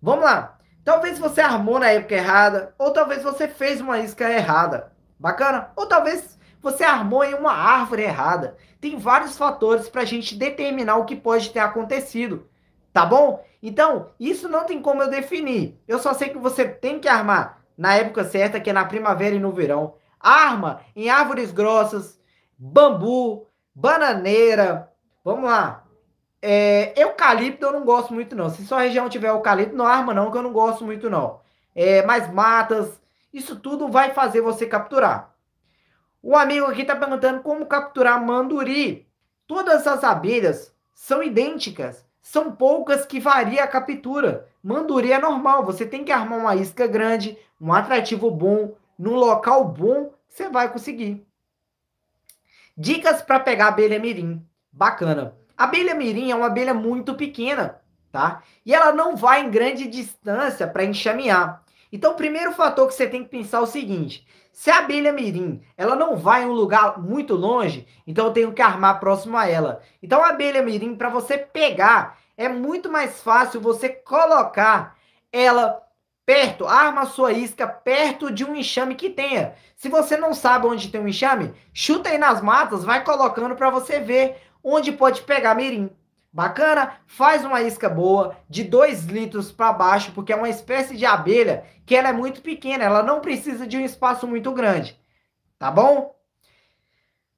Vamos lá. Talvez você armou na época errada, ou talvez você fez uma isca errada. Bacana? Ou talvez você armou em uma árvore errada. Tem vários fatores para a gente determinar o que pode ter acontecido. Tá bom? Então, isso não tem como eu definir. Eu só sei que você tem que armar na época certa, que é na primavera e no verão. Arma em árvores grossas, bambu, bananeira. Vamos lá. É, eucalipto eu não gosto muito, não. Se sua região tiver eucalipto, não arma, não, que eu não gosto muito, não. É, mas matas, isso tudo vai fazer você capturar. O amigo aqui está perguntando como capturar manduri. Todas as abelhas são idênticas. São poucas que varia a captura. Manduri é normal. Você tem que armar uma isca grande, um atrativo bom, num local bom, você vai conseguir. Dicas para pegar abelha mirim. Bacana. A abelha mirim é uma abelha muito pequena, tá? E ela não vai em grande distância para enxamear. Então, o primeiro fator que você tem que pensar é o seguinte: se a abelha mirim ela não vai em um lugar muito longe, então eu tenho que armar próximo a ela. Então, a abelha mirim, para você pegar, é muito mais fácil você colocar ela perto, arma a sua isca perto de um enxame que tenha. Se você não sabe onde tem um enxame, chuta aí nas matas, vai colocando para você ver onde pode pegar mirim. Bacana? Faz uma isca boa, de 2 litros para baixo, porque é uma espécie de abelha que ela é muito pequena, ela não precisa de um espaço muito grande. Tá bom?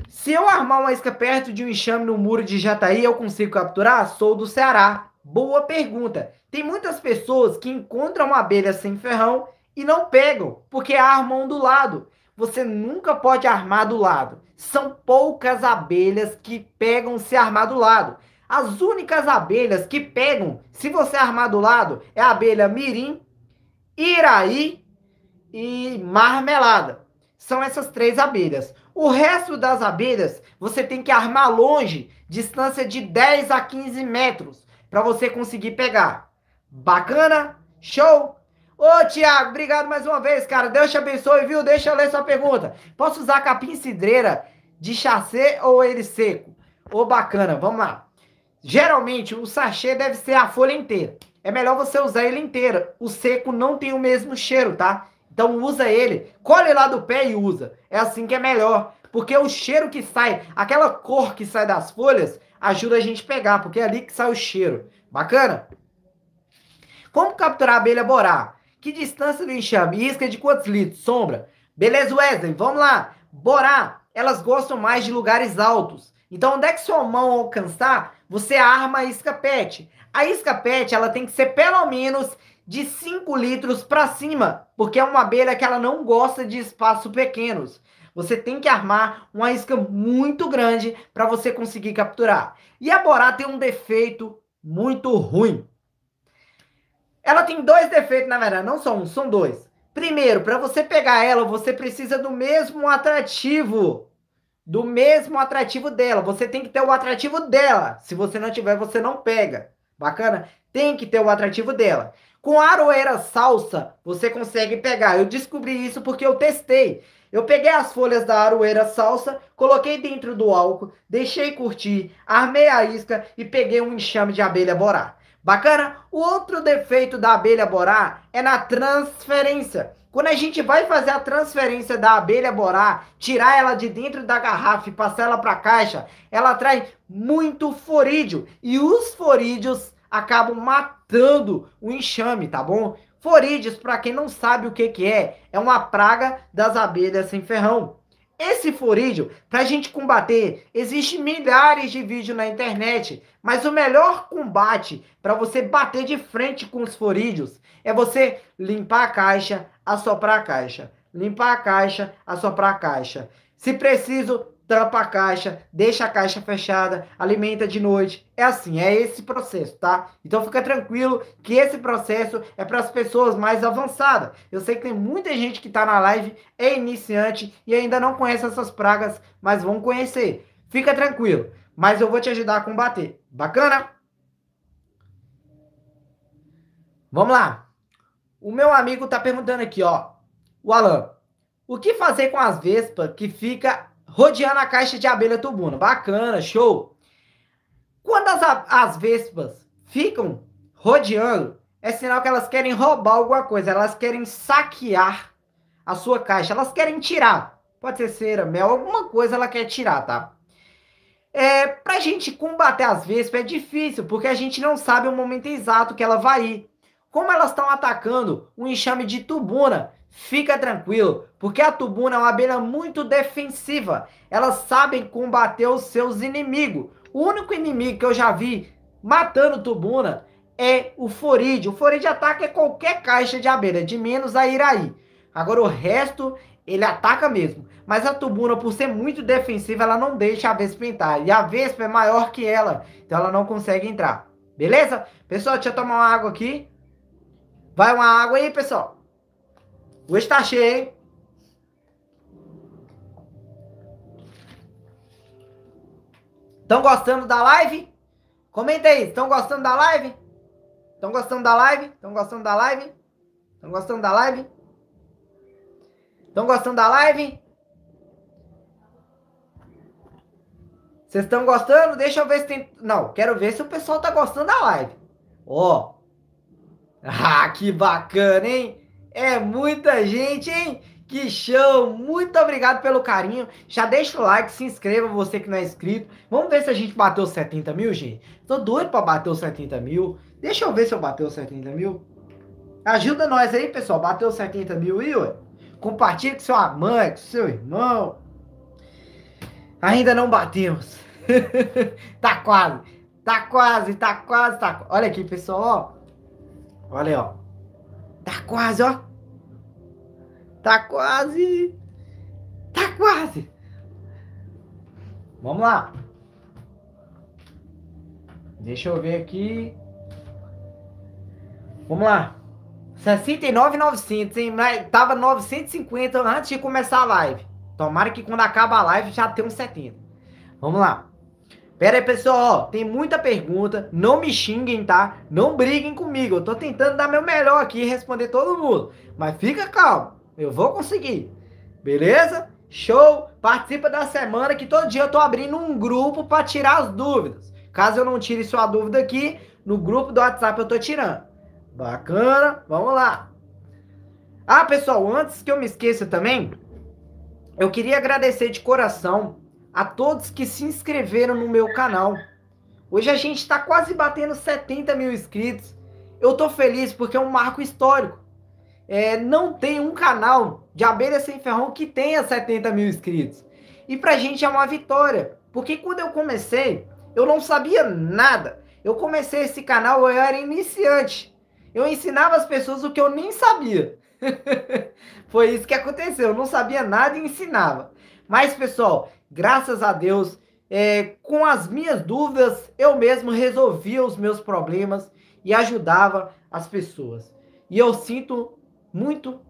Se eu armar uma isca perto de um enxame no muro de Jataí, eu consigo capturar? Sou do Ceará. Boa pergunta. Tem muitas pessoas que encontram uma abelha sem ferrão e não pegam, porque armam do lado. Você nunca pode armar do lado. São poucas abelhas que pegam se armar do lado. As únicas abelhas que pegam, se você armar do lado, é a abelha mirim, iraí e marmelada. São essas três abelhas. O resto das abelhas, você tem que armar longe, distância de 10 a 15 metros, para você conseguir pegar. Bacana? Show? Ô, Tiago, obrigado mais uma vez, cara. Deus te abençoe, viu? Deixa eu ler sua pergunta. Posso usar capim cidreira de chacê ou ele seco? Ô, bacana, vamos lá. Geralmente, o sachê deve ser a folha inteira. É melhor você usar ele inteira. O seco não tem o mesmo cheiro, tá? Então usa ele, colhe lá do pé e usa. É assim que é melhor. Porque o cheiro que sai, aquela cor que sai das folhas, ajuda a gente a pegar, porque é ali que sai o cheiro. Bacana? Como capturar a abelha borá? Que distância do enxame? Isca é de quantos litros? Sombra. Beleza, Wesley, vamos lá. Borá, elas gostam mais de lugares altos. Então, onde é que sua mão alcançar, você arma a isca pet. A isca pet, ela tem que ser pelo menos de 5 litros para cima, porque é uma abelha que ela não gosta de espaços pequenos. Você tem que armar uma isca muito grande para você conseguir capturar. E a borá tem um defeito muito ruim. Ela tem dois defeitos, na verdade, não são um, são dois. Primeiro, para você pegar ela, você precisa do mesmo atrativo. Do mesmo atrativo dela. Você tem que ter o atrativo dela. Se você não tiver, você não pega. Bacana? Tem que ter o atrativo dela. Com aroeira salsa, você consegue pegar. Eu descobri isso porque eu testei. Eu peguei as folhas da aroeira salsa, coloquei dentro do álcool, deixei curtir, armei a isca e peguei um enxame de abelha borá. Bacana? O outro defeito da abelha borá é na transferência. Quando a gente vai fazer a transferência da abelha borá, tirar ela de dentro da garrafa e passar ela para a caixa, ela atrai muito forídeo. E os forídeos acabam matando o enxame, tá bom? Forídeos, para quem não sabe o que, que é, é uma praga das abelhas sem ferrão. Esse forídeo, para a gente combater, existe milhares de vídeos na internet, mas o melhor combate para você bater de frente com os forídeos é você limpar a caixa, assoprar a caixa, limpar a caixa, assoprar a caixa. Se preciso, tampa a caixa, deixa a caixa fechada, alimenta de noite. É assim, é esse processo, tá? Então fica tranquilo que esse processo é para as pessoas mais avançadas. Eu sei que tem muita gente que está na live, é iniciante e ainda não conhece essas pragas, mas vão conhecer. Fica tranquilo, mas eu vou te ajudar a combater. Bacana? Vamos lá. O meu amigo tá perguntando aqui, ó. O Alan, o que fazer com as vespas que fica rodeando a caixa de abelha tubuna. Bacana, show. Quando as, as vespas ficam rodeando, é sinal que elas querem roubar alguma coisa, elas querem saquear a sua caixa, elas querem tirar. Pode ser cera, mel, alguma coisa ela quer tirar, tá? É, pra gente combater as vespas é difícil, porque a gente não sabe o momento exato que ela vai ir. Como elas estão atacando um enxame de tubuna, Fica tranquilo, porque a Tubuna é uma abelha muito defensiva. Elas sabem combater os seus inimigos. O único inimigo que eu já vi matando Tubuna é o Foride. O Foride ataca qualquer caixa de abelha, de menos a Iraí. Agora o resto, ele ataca mesmo. Mas a Tubuna, por ser muito defensiva, ela não deixa a Vespa entrar. E a Vespa é maior que ela, então ela não consegue entrar. Beleza? Pessoal, deixa eu tomar uma água aqui. Vai uma água aí, pessoal. Hoje tá cheio, hein? Estão gostando da live? Comenta aí, estão gostando da live? Estão gostando da live? Estão gostando da live? Estão gostando da live? Estão gostando da live? Vocês estão gostando? Deixa eu ver se tem. Não, quero ver se o pessoal tá gostando da live. Ó. Oh. *laughs* Ah, que bacana, hein? É muita gente, hein? Que show! Muito obrigado pelo carinho. Já deixa o like, se inscreva, você que não é inscrito. Vamos ver se a gente bateu 70 mil, gente. Tô doido pra bater os 70 mil. Deixa eu ver se eu bateu os 70 mil. Ajuda nós aí, pessoal. Bateu os 70 mil, Igor? Compartilha com sua mãe, com seu irmão. Ainda não batemos. *laughs* tá quase. Tá quase, tá quase, tá Olha aqui, pessoal, ó. Olha aí, ó. Tá quase, ó. Tá quase. Tá quase. Vamos lá. Deixa eu ver aqui. Vamos lá. 69,900, hein? Mas tava 950 antes de começar a live. Tomara que quando acaba a live já tenha uns 70. Vamos lá. Pera aí, pessoal, ó, tem muita pergunta. Não me xinguem, tá? Não briguem comigo. Eu tô tentando dar meu melhor aqui e responder todo mundo. Mas fica calmo. Eu vou conseguir. Beleza? Show! Participa da semana que todo dia eu tô abrindo um grupo para tirar as dúvidas. Caso eu não tire sua dúvida aqui, no grupo do WhatsApp eu tô tirando. Bacana, vamos lá. Ah, pessoal, antes que eu me esqueça também, eu queria agradecer de coração a todos que se inscreveram no meu canal. Hoje a gente está quase batendo 70 mil inscritos. Eu tô feliz porque é um marco histórico é, não tem um canal de Abelha Sem Ferrão que tenha 70 mil inscritos. E pra gente é uma vitória, porque quando eu comecei, eu não sabia nada. Eu comecei esse canal, eu era iniciante. Eu ensinava as pessoas o que eu nem sabia. *laughs* Foi isso que aconteceu. Eu não sabia nada e ensinava. Mas, pessoal, graças a Deus, é, com as minhas dúvidas, eu mesmo resolvia os meus problemas e ajudava as pessoas. E eu sinto muito.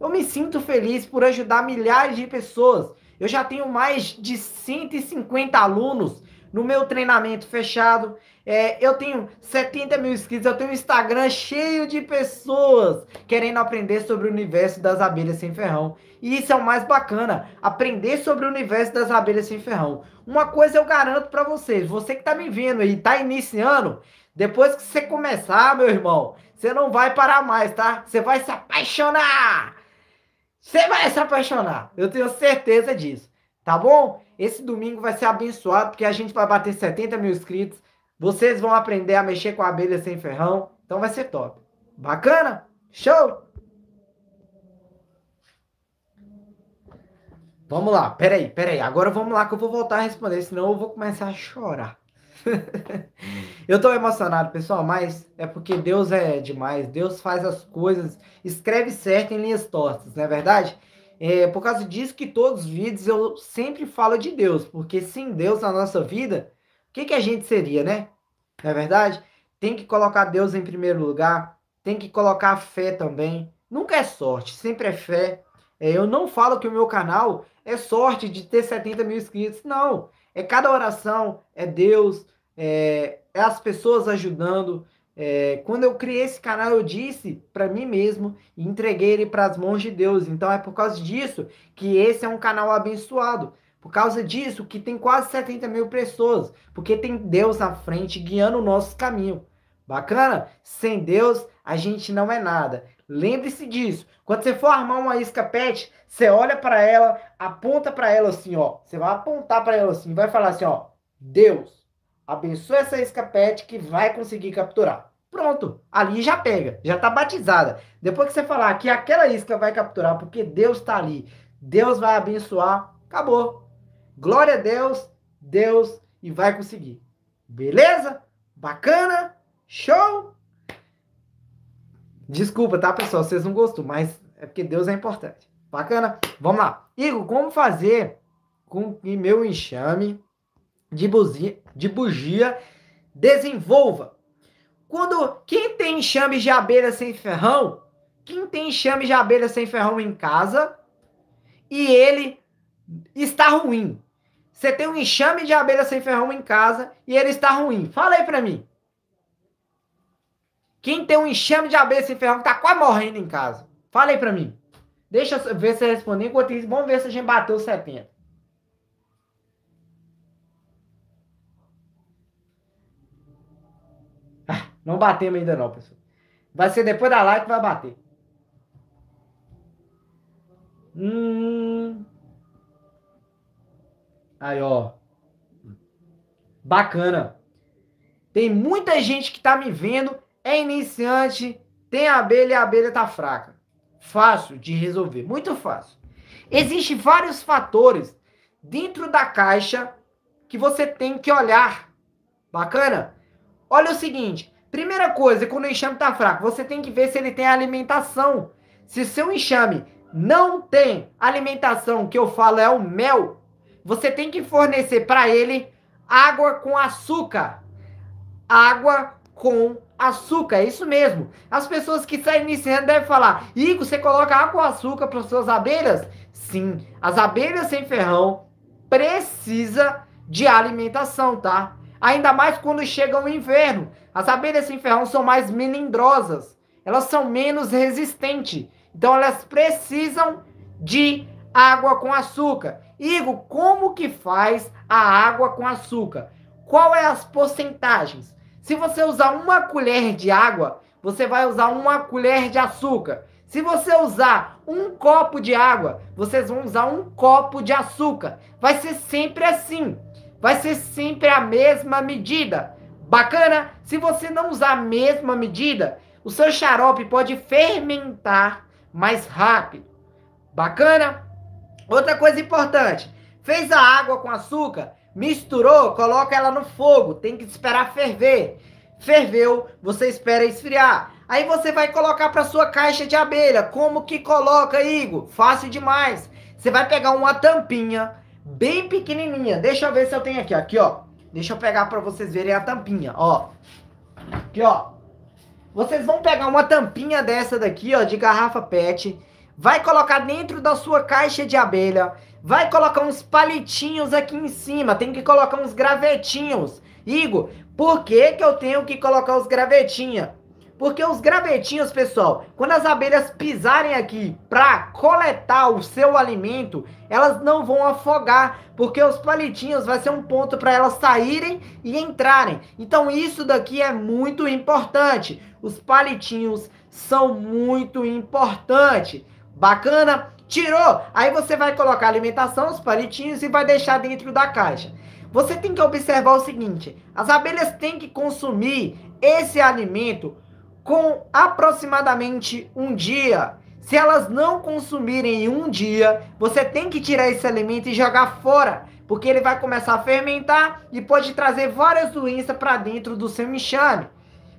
Eu me sinto feliz por ajudar milhares de pessoas. Eu já tenho mais de 150 alunos no meu treinamento fechado. É, eu tenho 70 mil inscritos, eu tenho um Instagram cheio de pessoas querendo aprender sobre o universo das abelhas sem ferrão. E isso é o mais bacana, aprender sobre o universo das abelhas sem ferrão. Uma coisa eu garanto para vocês, você que está me vendo e está iniciando, depois que você começar, meu irmão, você não vai parar mais, tá? Você vai se apaixonar! Você vai se apaixonar, eu tenho certeza disso, tá bom? Esse domingo vai ser abençoado, porque a gente vai bater 70 mil inscritos. Vocês vão aprender a mexer com a abelha sem ferrão, então vai ser top. Bacana? Show! Vamos lá, peraí, peraí. Agora vamos lá que eu vou voltar a responder, senão eu vou começar a chorar. *laughs* eu tô emocionado, pessoal, mas é porque Deus é demais. Deus faz as coisas, escreve certo em linhas tortas, não é verdade? É por causa disso que todos os vídeos eu sempre falo de Deus, porque sem Deus na nossa vida, o que, que a gente seria, né? Não é verdade? Tem que colocar Deus em primeiro lugar, tem que colocar fé também. Nunca é sorte, sempre é fé. É, eu não falo que o meu canal é sorte de ter 70 mil inscritos, não. É cada oração, é Deus, é, é as pessoas ajudando. É, quando eu criei esse canal, eu disse para mim mesmo e entreguei ele para as mãos de Deus. Então é por causa disso que esse é um canal abençoado. Por causa disso que tem quase 70 mil pessoas. Porque tem Deus à frente guiando o nosso caminho. Bacana? Sem Deus a gente não é nada. Lembre-se disso. Quando você for armar uma isca pet, você olha para ela, aponta para ela assim, ó. Você vai apontar para ela assim, vai falar assim, ó: "Deus, abençoa essa isca pet que vai conseguir capturar". Pronto, ali já pega, já tá batizada. Depois que você falar que aquela isca vai capturar porque Deus tá ali, Deus vai abençoar, acabou. Glória a Deus, Deus e vai conseguir. Beleza? Bacana? Show? Desculpa, tá, pessoal? Vocês não gostou, mas é porque Deus é importante. Bacana? Vamos lá. Igor, como fazer com que meu enxame de, buzia, de bugia desenvolva? Quando quem tem enxame de abelha sem ferrão, quem tem enxame de abelha sem ferrão em casa e ele está ruim. Você tem um enxame de abelha sem ferrão em casa e ele está ruim. Fala aí para mim. Quem tem um enxame de abelha sem ferrão que tá quase morrendo em casa? Fala aí pra mim. Deixa eu ver se eu respondi. Enquanto isso, vamos ver se a gente bateu 70. Ah, não batemos ainda não, pessoal. Vai ser depois da live que vai bater. Hum... Aí, ó. Bacana. Tem muita gente que tá me vendo é iniciante, tem abelha e a abelha tá fraca. Fácil de resolver, muito fácil. Existem vários fatores dentro da caixa que você tem que olhar. Bacana? Olha o seguinte, primeira coisa, quando o enxame tá fraco, você tem que ver se ele tem alimentação. Se seu enxame não tem alimentação, que eu falo é o mel, você tem que fornecer para ele água com açúcar, água com açúcar, é isso mesmo. As pessoas que saem iniciando devem falar: Igor, você coloca água com açúcar para suas abelhas? Sim, as abelhas sem ferrão precisa de alimentação, tá? Ainda mais quando chega o inverno. As abelhas sem ferrão são mais melindrosas, elas são menos resistentes. Então elas precisam de água com açúcar. Igor, como que faz a água com açúcar? Qual é as porcentagens? Se você usar uma colher de água, você vai usar uma colher de açúcar. Se você usar um copo de água, vocês vão usar um copo de açúcar. Vai ser sempre assim. Vai ser sempre a mesma medida. Bacana? Se você não usar a mesma medida, o seu xarope pode fermentar mais rápido. Bacana? Outra coisa importante: fez a água com açúcar, Misturou, coloca ela no fogo, tem que esperar ferver. Ferveu, você espera esfriar. Aí você vai colocar para sua caixa de abelha. Como que coloca, Igor? Fácil demais. Você vai pegar uma tampinha bem pequenininha. Deixa eu ver se eu tenho aqui, aqui, ó. Deixa eu pegar para vocês verem a tampinha, ó. Aqui, ó. Vocês vão pegar uma tampinha dessa daqui, ó, de garrafa PET, vai colocar dentro da sua caixa de abelha, Vai colocar uns palitinhos aqui em cima. Tem que colocar uns gravetinhos. Igor, por que, que eu tenho que colocar os gravetinhos? Porque os gravetinhos, pessoal, quando as abelhas pisarem aqui para coletar o seu alimento, elas não vão afogar, porque os palitinhos vai ser um ponto para elas saírem e entrarem. Então isso daqui é muito importante. Os palitinhos são muito importantes. Bacana? Tirou, aí você vai colocar a alimentação, os palitinhos e vai deixar dentro da caixa. Você tem que observar o seguinte: as abelhas têm que consumir esse alimento com aproximadamente um dia. Se elas não consumirem em um dia, você tem que tirar esse alimento e jogar fora, porque ele vai começar a fermentar e pode trazer várias doenças para dentro do seu enxame.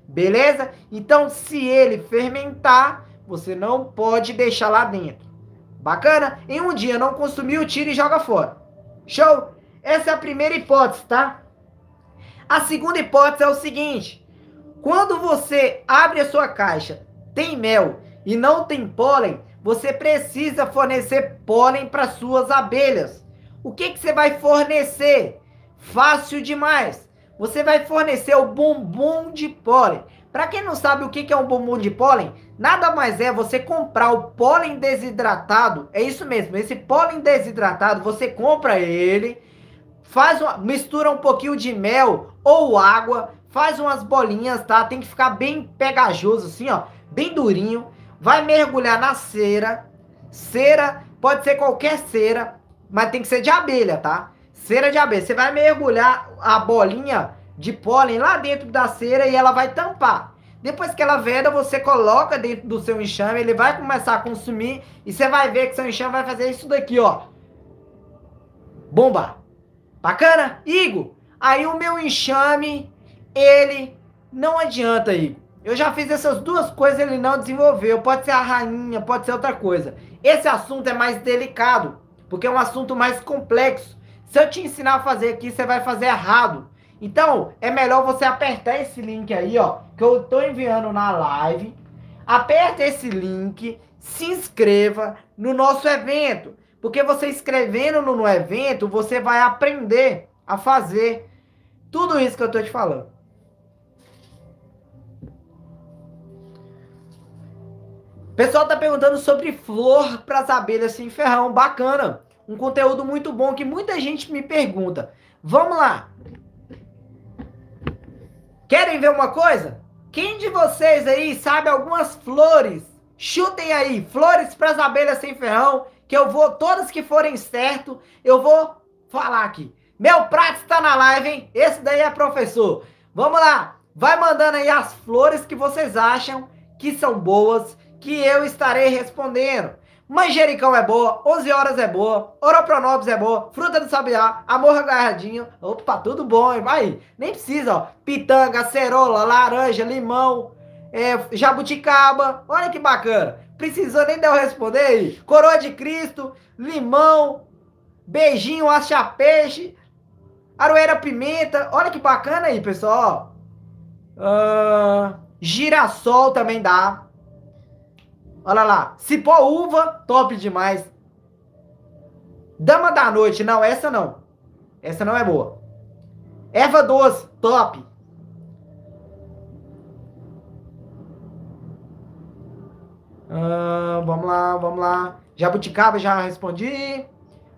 Beleza? Então, se ele fermentar, você não pode deixar lá dentro. Bacana? Em um dia não consumiu, tira e joga fora. Show? Essa é a primeira hipótese, tá? A segunda hipótese é o seguinte: quando você abre a sua caixa, tem mel e não tem pólen, você precisa fornecer pólen para suas abelhas. O que, que você vai fornecer? Fácil demais. Você vai fornecer o bumbum de pólen. Para quem não sabe o que é um bombom de pólen, nada mais é você comprar o pólen desidratado. É isso mesmo, esse pólen desidratado, você compra ele, faz uma, mistura um pouquinho de mel ou água, faz umas bolinhas, tá? Tem que ficar bem pegajoso assim, ó, bem durinho. Vai mergulhar na cera. Cera pode ser qualquer cera, mas tem que ser de abelha, tá? Cera de abelha. Você vai mergulhar a bolinha de pólen lá dentro da cera e ela vai tampar. Depois que ela veda, você coloca dentro do seu enxame, ele vai começar a consumir e você vai ver que seu enxame vai fazer isso daqui, ó. Bomba. Bacana? Igor, aí o meu enxame, ele não adianta, aí Eu já fiz essas duas coisas, ele não desenvolveu. Pode ser a rainha, pode ser outra coisa. Esse assunto é mais delicado, porque é um assunto mais complexo. Se eu te ensinar a fazer aqui, você vai fazer errado. Então, é melhor você apertar esse link aí, ó, que eu tô enviando na live. Aperta esse link, se inscreva no nosso evento, porque você escrevendo no, no evento, você vai aprender a fazer tudo isso que eu tô te falando. Pessoal tá perguntando sobre flor para as abelhas sem ferrão, bacana. Um conteúdo muito bom que muita gente me pergunta. Vamos lá. Querem ver uma coisa? Quem de vocês aí sabe algumas flores? Chutem aí, flores para as abelhas sem ferrão, que eu vou, todas que forem certo, eu vou falar aqui. Meu prato está na live, hein? Esse daí é professor. Vamos lá, vai mandando aí as flores que vocês acham que são boas, que eu estarei respondendo. Manjericão é boa, 11 horas é boa, Oropronobis é boa, fruta do sabiá, amor agarradinho, opa, tudo bom, hein? vai, nem precisa, ó, pitanga, cerola, laranja, limão, é, jabuticaba, olha que bacana, precisou nem dar eu responder aí, coroa de Cristo, limão, beijinho, acha peixe, aroeira pimenta, olha que bacana aí, pessoal, uh, girassol também dá, Olha lá. Cipó uva, top demais. Dama da noite, não, essa não. Essa não é boa. Erva doce, top. Ah, vamos lá, vamos lá. Jabuticaba, já respondi.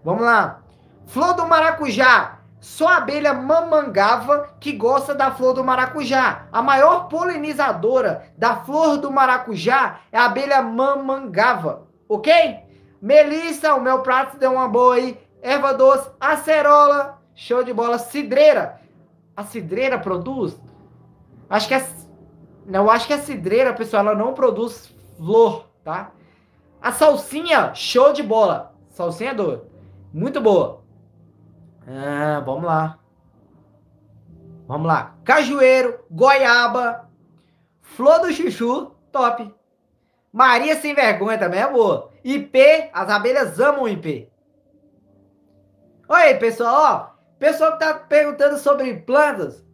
Vamos lá. Flor do maracujá. Só a abelha mamangava que gosta da flor do maracujá. A maior polinizadora da flor do maracujá é a abelha mamangava, ok? Melissa, o meu prato deu uma boa aí. Erva doce, acerola, show de bola. Cidreira, a cidreira produz? Acho que é. Não, acho que a é cidreira, pessoal, ela não produz flor, tá? A salsinha, show de bola. Salsinha é doce. Muito boa. Ah, vamos lá. Vamos lá. Cajueiro, goiaba, flor do chuchu, top. Maria sem vergonha também é boa. IP, as abelhas amam IP. oi pessoal. Ó, pessoal que tá perguntando sobre plantas.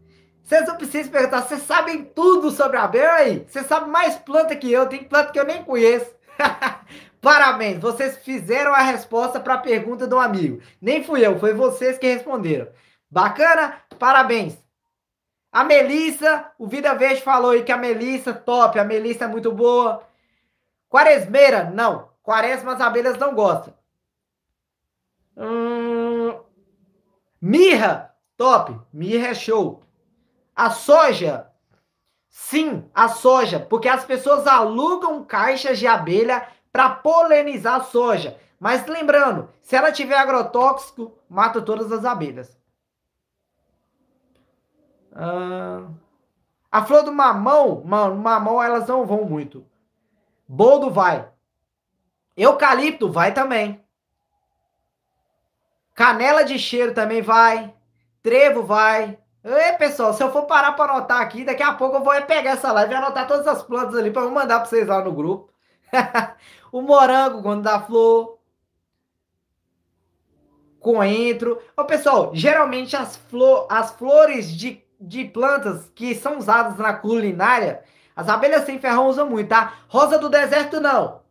Vocês não precisam perguntar, vocês sabem tudo sobre a abelha aí. Vocês sabem mais planta que eu. Tem planta que eu nem conheço. *laughs* Parabéns, vocês fizeram a resposta para a pergunta do amigo. Nem fui eu, foi vocês que responderam. Bacana? Parabéns. A Melissa, o Vida Verde falou aí que a Melissa top, a Melissa é muito boa. Quaresmeira, não. Quaresma as abelhas não gostam. Hum... Mirra, top. Mirra é show. A soja, sim, a soja, porque as pessoas alugam caixas de abelha para polenizar a soja. Mas lembrando, se ela tiver agrotóxico, mata todas as abelhas. Ah, a flor do mamão, mano, mamão elas não vão muito. Boldo vai. Eucalipto vai também. Canela de cheiro também vai. Trevo vai. Ei, pessoal, se eu for parar para anotar aqui, daqui a pouco eu vou pegar essa live e anotar todas as plantas ali para eu mandar para vocês lá no grupo. *laughs* o morango quando dá flor. Coentro. Ô, pessoal, geralmente as, flor, as flores de, de plantas que são usadas na culinária, as abelhas sem ferrão usam muito, tá? Rosa do deserto, não.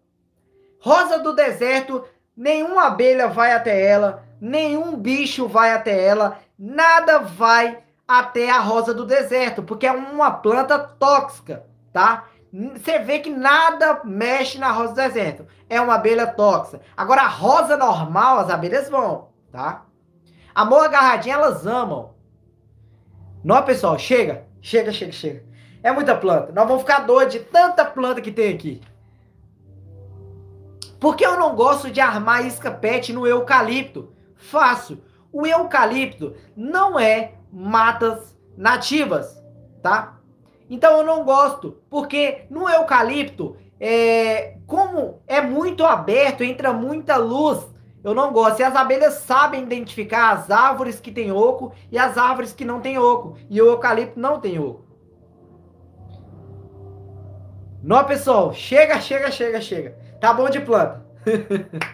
Rosa do deserto, nenhuma abelha vai até ela, nenhum bicho vai até ela, nada vai até a rosa do deserto, porque é uma planta tóxica, tá? Você vê que nada mexe na rosa do deserto. É uma abelha tóxica. Agora, a rosa normal, as abelhas vão, tá? Amor agarradinha, elas amam. Não, pessoal, chega. Chega, chega, chega. É muita planta. Nós vamos ficar doidos de tanta planta que tem aqui. Por que eu não gosto de armar isca pet no eucalipto? Fácil. O eucalipto não é matas nativas, tá? Então eu não gosto, porque no eucalipto, é, como é muito aberto, entra muita luz, eu não gosto. E as abelhas sabem identificar as árvores que tem oco e as árvores que não tem oco. E o eucalipto não tem oco. Não, pessoal, chega, chega, chega, chega. Tá bom de planta. *laughs*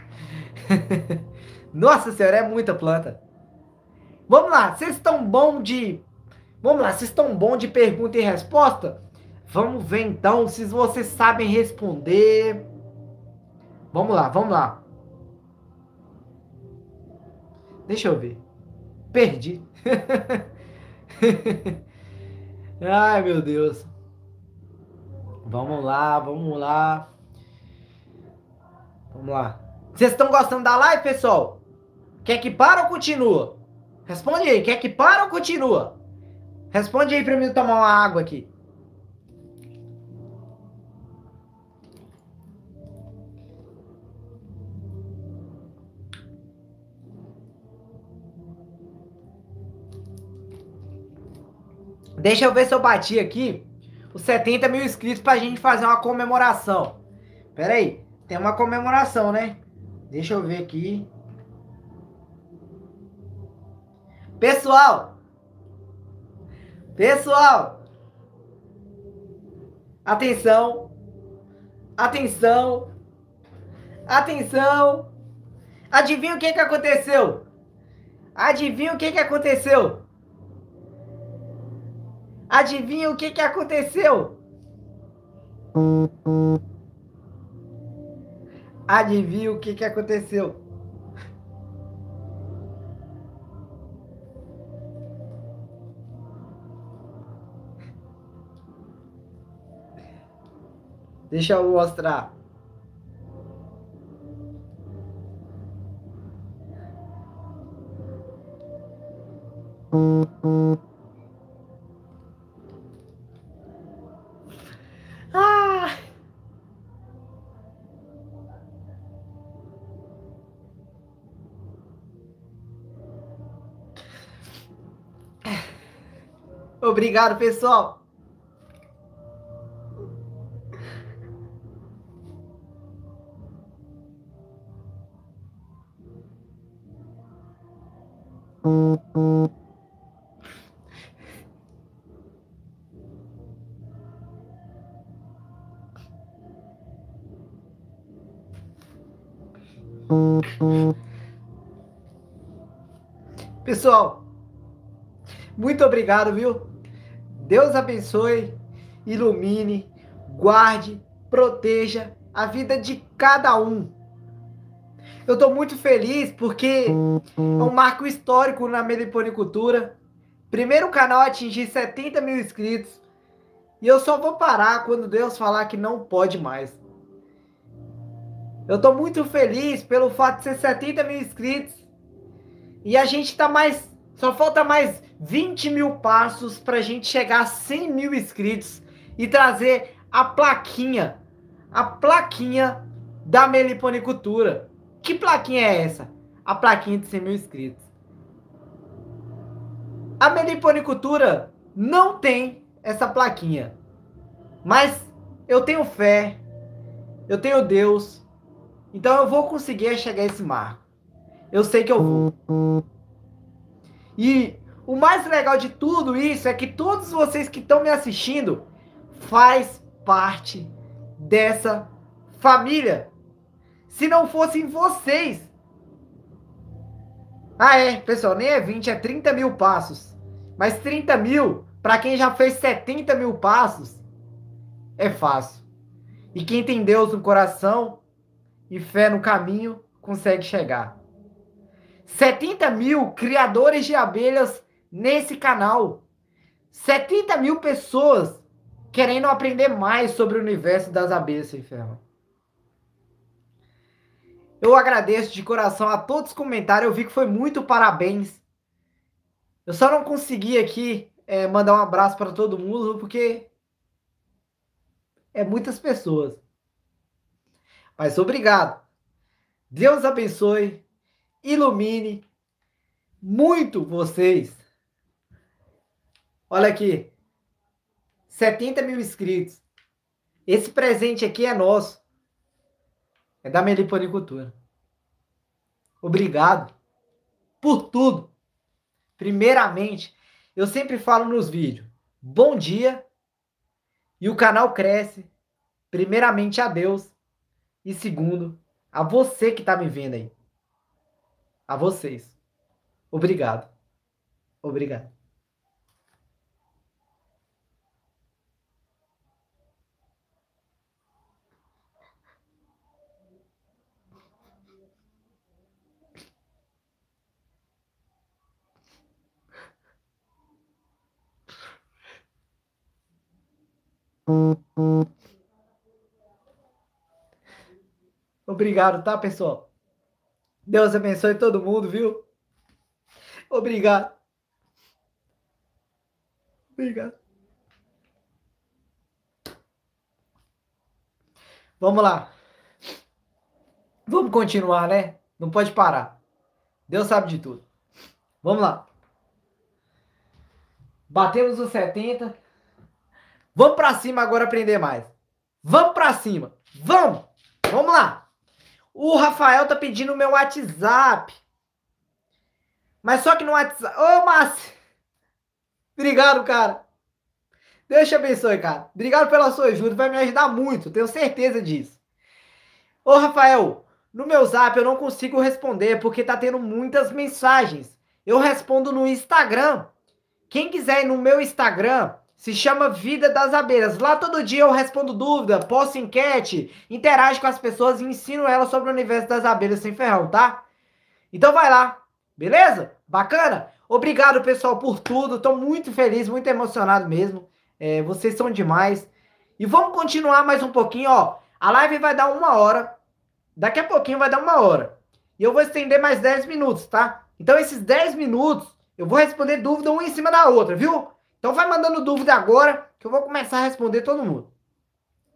Nossa senhora, é muita planta. Vamos lá, vocês estão bom de Vamos lá, vocês estão bom de pergunta e resposta? Vamos ver então se vocês sabem responder. Vamos lá, vamos lá. Deixa eu ver. Perdi. *laughs* Ai, meu Deus. Vamos lá, vamos lá. Vamos lá. Vocês estão gostando da live, pessoal? Quer que para ou continua? Responde aí, quer que para ou continua? Responde aí pra mim tomar uma água aqui. Deixa eu ver se eu bati aqui os 70 mil inscritos pra gente fazer uma comemoração. Pera aí, tem uma comemoração, né? Deixa eu ver aqui. Pessoal, Pessoal, atenção, atenção, atenção. Adivinha o que, que aconteceu? Adivinha o que, que aconteceu? Adivinha o que, que aconteceu? Adivinha o que, que aconteceu? Deixa eu mostrar. Ah! Obrigado, pessoal. Pessoal, muito obrigado, viu? Deus abençoe, ilumine, guarde, proteja a vida de cada um. Eu estou muito feliz porque é um marco histórico na meliponicultura. Primeiro canal a atingir 70 mil inscritos. E eu só vou parar quando Deus falar que não pode mais. Eu tô muito feliz pelo fato de ser 70 mil inscritos. E a gente tá mais. Só falta mais 20 mil passos para a gente chegar a 100 mil inscritos e trazer a plaquinha. A plaquinha da meliponicultura. Que plaquinha é essa? A plaquinha de 100 mil inscritos. A meliponicultura não tem essa plaquinha. Mas eu tenho fé, eu tenho Deus, então eu vou conseguir chegar a esse marco. Eu sei que eu vou. E o mais legal de tudo isso é que todos vocês que estão me assistindo faz parte dessa família. Se não fossem vocês. Ah, é, pessoal, nem é 20, é 30 mil passos. Mas 30 mil, para quem já fez 70 mil passos, é fácil. E quem tem Deus no coração, e fé no caminho consegue chegar. 70 mil criadores de abelhas nesse canal. 70 mil pessoas querendo aprender mais sobre o universo das abelhas sem ferro. Eu agradeço de coração a todos os comentários. Eu vi que foi muito parabéns. Eu só não consegui aqui é, mandar um abraço para todo mundo porque é muitas pessoas. Mas obrigado. Deus abençoe, ilumine muito vocês. Olha aqui, 70 mil inscritos. Esse presente aqui é nosso. É da Meliponicultura. Obrigado por tudo. Primeiramente, eu sempre falo nos vídeos, bom dia, e o canal cresce, primeiramente a Deus, e segundo, a você que está me vendo aí. A vocês. Obrigado. Obrigado. *laughs* Obrigado, tá, pessoal? Deus abençoe todo mundo, viu? Obrigado. Obrigado. Vamos lá. Vamos continuar, né? Não pode parar. Deus sabe de tudo. Vamos lá. Batemos os 70. Vamos para cima agora aprender mais. Vamos para cima. Vamos. Vamos lá. O Rafael tá pedindo meu WhatsApp. Mas só que no WhatsApp. Ô, Márcio! Obrigado, cara. Deus te abençoe, cara. Obrigado pela sua ajuda. Vai me ajudar muito. Tenho certeza disso. Ô, Rafael, no meu zap eu não consigo responder porque tá tendo muitas mensagens. Eu respondo no Instagram. Quem quiser ir no meu Instagram, se chama Vida das Abelhas. Lá todo dia eu respondo dúvida, posto enquete, interajo com as pessoas e ensino elas sobre o universo das abelhas sem ferrão, tá? Então vai lá, beleza? Bacana? Obrigado, pessoal, por tudo. Estou muito feliz, muito emocionado mesmo. É, vocês são demais. E vamos continuar mais um pouquinho, ó. A live vai dar uma hora. Daqui a pouquinho vai dar uma hora. E eu vou estender mais 10 minutos, tá? Então, esses 10 minutos, eu vou responder dúvida uma em cima da outra, viu? Então vai mandando dúvida agora que eu vou começar a responder todo mundo.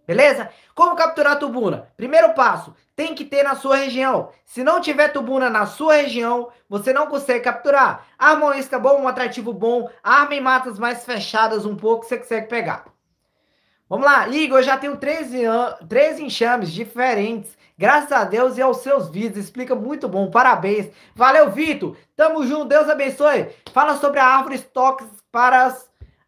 Beleza? Como capturar tubuna? Primeiro passo, tem que ter na sua região. Se não tiver tubuna na sua região, você não consegue capturar. Arma uma isca bom, um atrativo bom, arma em matas mais fechadas um pouco, você consegue pegar. Vamos lá, Igor, eu já tenho 13, an... 13 enxames diferentes. Graças a Deus e aos seus vídeos. Explica muito bom, parabéns. Valeu, Vitor. Tamo junto, Deus abençoe. Fala sobre a árvore estoques para as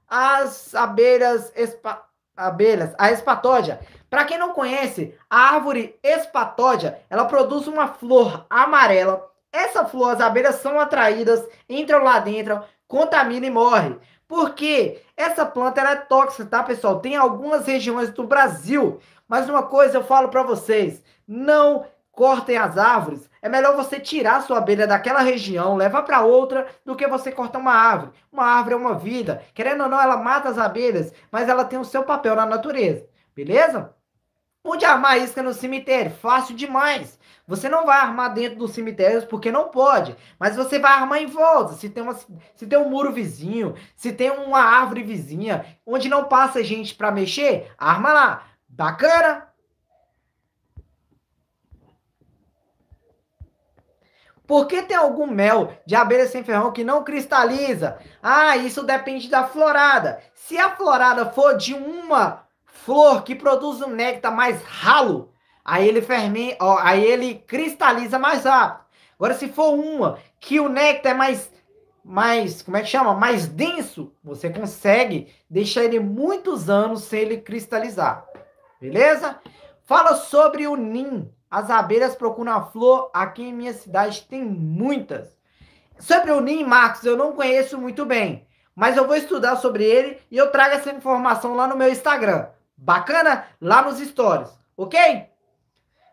as abelhas, espa, abelhas a espatódia. Para quem não conhece, a árvore espatódia, ela produz uma flor amarela. Essa flor, as abelhas são atraídas, entram lá dentro, contamina e morre. Porque essa planta é tóxica, tá, pessoal? Tem algumas regiões do Brasil. Mas uma coisa eu falo para vocês, não cortem as árvores. É melhor você tirar sua abelha daquela região, levar para outra, do que você cortar uma árvore. Uma árvore é uma vida. Querendo ou não, ela mata as abelhas, mas ela tem o seu papel na natureza. Beleza? Onde armar isca no cemitério? Fácil demais. Você não vai armar dentro dos cemitérios porque não pode, mas você vai armar em volta. Se tem, uma, se tem um muro vizinho, se tem uma árvore vizinha, onde não passa gente para mexer, arma lá. Bacana? Por que tem algum mel de abelha sem ferrão que não cristaliza? Ah, isso depende da florada. Se a florada for de uma flor que produz um néctar mais ralo, aí ele fermenta, ó, aí ele cristaliza mais rápido. Agora, se for uma que o néctar é mais, mais, como é que chama? Mais denso, você consegue deixar ele muitos anos sem ele cristalizar. Beleza? Fala sobre o NIM, as abelhas procuram a flor, aqui em minha cidade tem muitas. Sobre o Nim Marcos, eu não conheço muito bem, mas eu vou estudar sobre ele e eu trago essa informação lá no meu Instagram. Bacana? Lá nos stories, ok?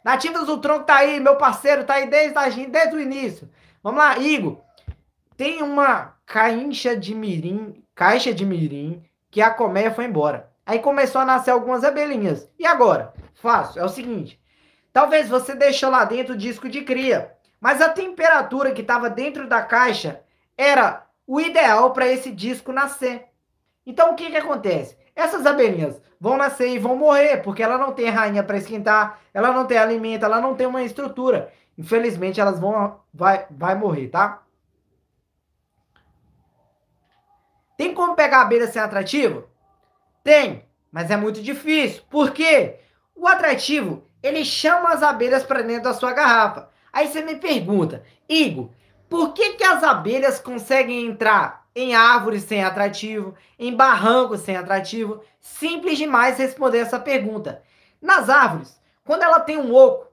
Nativas do Tronco tá aí, meu parceiro, tá aí desde, a, desde o início. Vamos lá, Igor. Tem uma caixa de mirim, caixa de mirim, que a colmeia foi embora. Aí começou a nascer algumas abelhinhas. E agora? Faço. é o seguinte. Talvez você deixou lá dentro o disco de cria, mas a temperatura que estava dentro da caixa era o ideal para esse disco nascer. Então o que, que acontece? Essas abelhinhas vão nascer e vão morrer, porque ela não tem rainha para esquentar, ela não tem alimento, ela não tem uma estrutura. Infelizmente elas vão vai, vai morrer, tá? Tem como pegar abelha sem atrativo? Tem, mas é muito difícil. Por quê? O atrativo ele chama as abelhas para dentro da sua garrafa. Aí você me pergunta, Igor, por que, que as abelhas conseguem entrar em árvores sem atrativo, em barrancos sem atrativo? Simples demais responder essa pergunta. Nas árvores, quando ela tem um oco,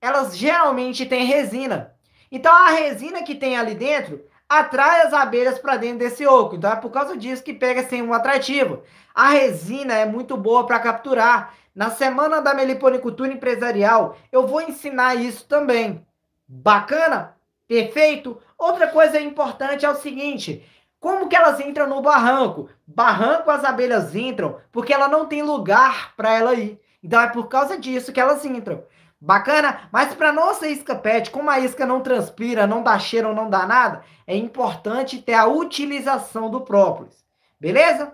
elas geralmente têm resina. Então a resina que tem ali dentro atrai as abelhas para dentro desse oco. Então é por causa disso que pega sem um atrativo. A resina é muito boa para capturar. Na semana da meliponicultura empresarial, eu vou ensinar isso também. Bacana? Perfeito? Outra coisa importante é o seguinte: como que elas entram no barranco? Barranco as abelhas entram porque ela não tem lugar para ela ir. Então é por causa disso que elas entram. Bacana? Mas para nossa isca PET, como a isca não transpira, não dá cheiro, não dá nada, é importante ter a utilização do própolis. Beleza?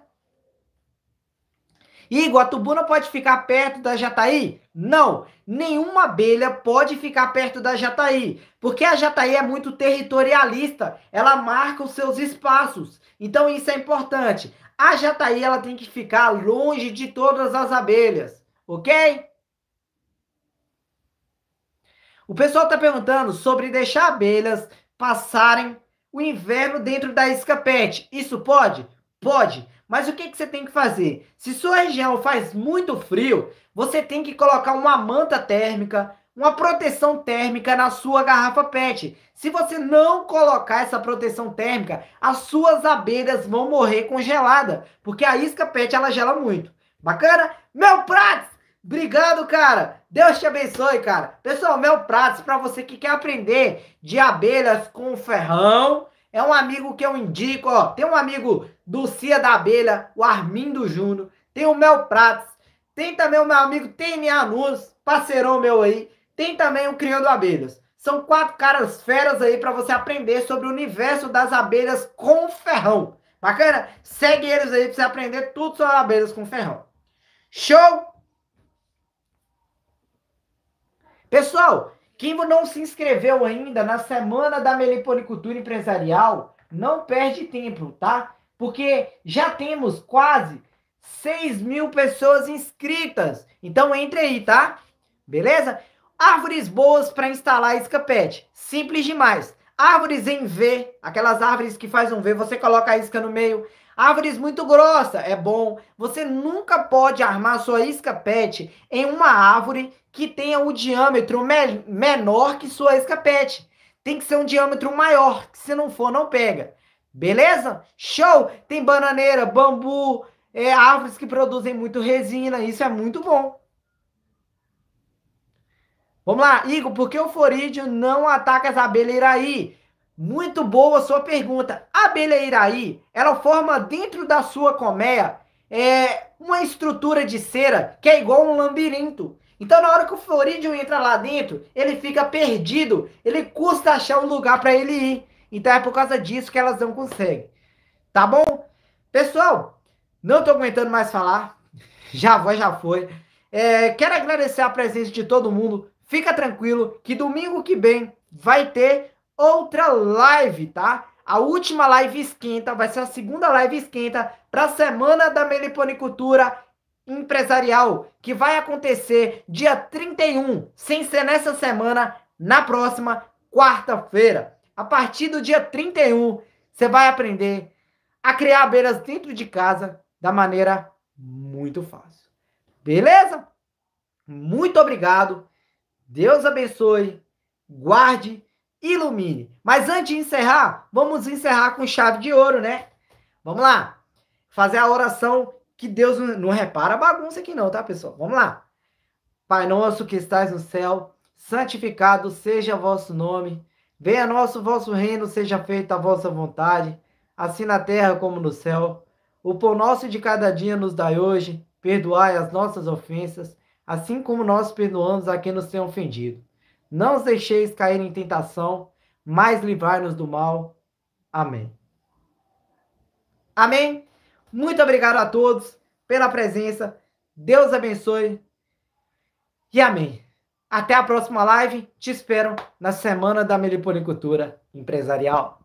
tubuna pode ficar perto da Jataí? Não, nenhuma abelha pode ficar perto da Jataí, porque a Jataí é muito territorialista, ela marca os seus espaços. Então isso é importante. A Jataí ela tem que ficar longe de todas as abelhas, ok? O pessoal está perguntando sobre deixar abelhas passarem o inverno dentro da isca PET. Isso pode? Pode. Mas o que, que você tem que fazer? Se sua região faz muito frio, você tem que colocar uma manta térmica, uma proteção térmica na sua garrafa PET. Se você não colocar essa proteção térmica, as suas abelhas vão morrer congelada, porque a isca PET ela gela muito. Bacana? Mel Prats, obrigado, cara. Deus te abençoe, cara. Pessoal, Mel Prats, para você que quer aprender de abelhas com ferrão, é um amigo que eu indico, ó. Tem um amigo do Cia da Abelha, o Armindo Júnior, tem o Mel Prates, tem também o meu amigo TNA Nunes, parceirão meu aí, tem também o Criando Abelhas. São quatro caras feras aí para você aprender sobre o universo das abelhas com ferrão. Bacana? Segue eles aí para você aprender tudo sobre abelhas com ferrão. Show? Pessoal, quem não se inscreveu ainda na Semana da Meliponicultura Empresarial, não perde tempo, tá? porque já temos quase 6 mil pessoas inscritas. Então entre aí, tá? Beleza? Árvores boas para instalar escapete. Simples demais. Árvores em V, aquelas árvores que faz um V, você coloca a isca no meio. Árvores muito grossa, é bom. Você nunca pode armar sua isca pet em uma árvore que tenha o um diâmetro me menor que sua isca pet. Tem que ser um diâmetro maior, que se não for, não pega. Beleza? Show! Tem bananeira, bambu, é, árvores que produzem muito resina. Isso é muito bom. Vamos lá, Igor, por que o forídeo não ataca as abelhas iraí? Muito boa sua pergunta. A abelha iraí, ela forma dentro da sua colmeia é, uma estrutura de cera que é igual um labirinto. Então, na hora que o Florídeo entra lá dentro, ele fica perdido. Ele custa achar um lugar para ele ir. Então é por causa disso que elas não conseguem. Tá bom? Pessoal, não tô aguentando mais falar. *laughs* Já foi, já foi. É, quero agradecer a presença de todo mundo. Fica tranquilo que domingo que vem vai ter outra live, tá? A última live esquenta, vai ser a segunda live esquenta para a Semana da Meliponicultura Empresarial, que vai acontecer dia 31, sem ser nessa semana, na próxima quarta-feira. A partir do dia 31, você vai aprender a criar abelhas dentro de casa da maneira muito fácil. Beleza? Muito obrigado. Deus abençoe, guarde, ilumine. Mas antes de encerrar, vamos encerrar com chave de ouro, né? Vamos lá. Fazer a oração que Deus não repara a bagunça aqui não, tá, pessoal? Vamos lá. Pai nosso que estás no céu, santificado seja vosso nome, Venha nosso vosso reino, seja feita a vossa vontade, assim na terra como no céu. O pão nosso de cada dia nos dai hoje, perdoai as nossas ofensas, assim como nós perdoamos a quem nos tem ofendido. Não os deixeis cair em tentação, mas livrai-nos do mal. Amém. Amém. Muito obrigado a todos pela presença. Deus abençoe. E amém. Até a próxima live. Te espero na semana da Melipolicultura empresarial.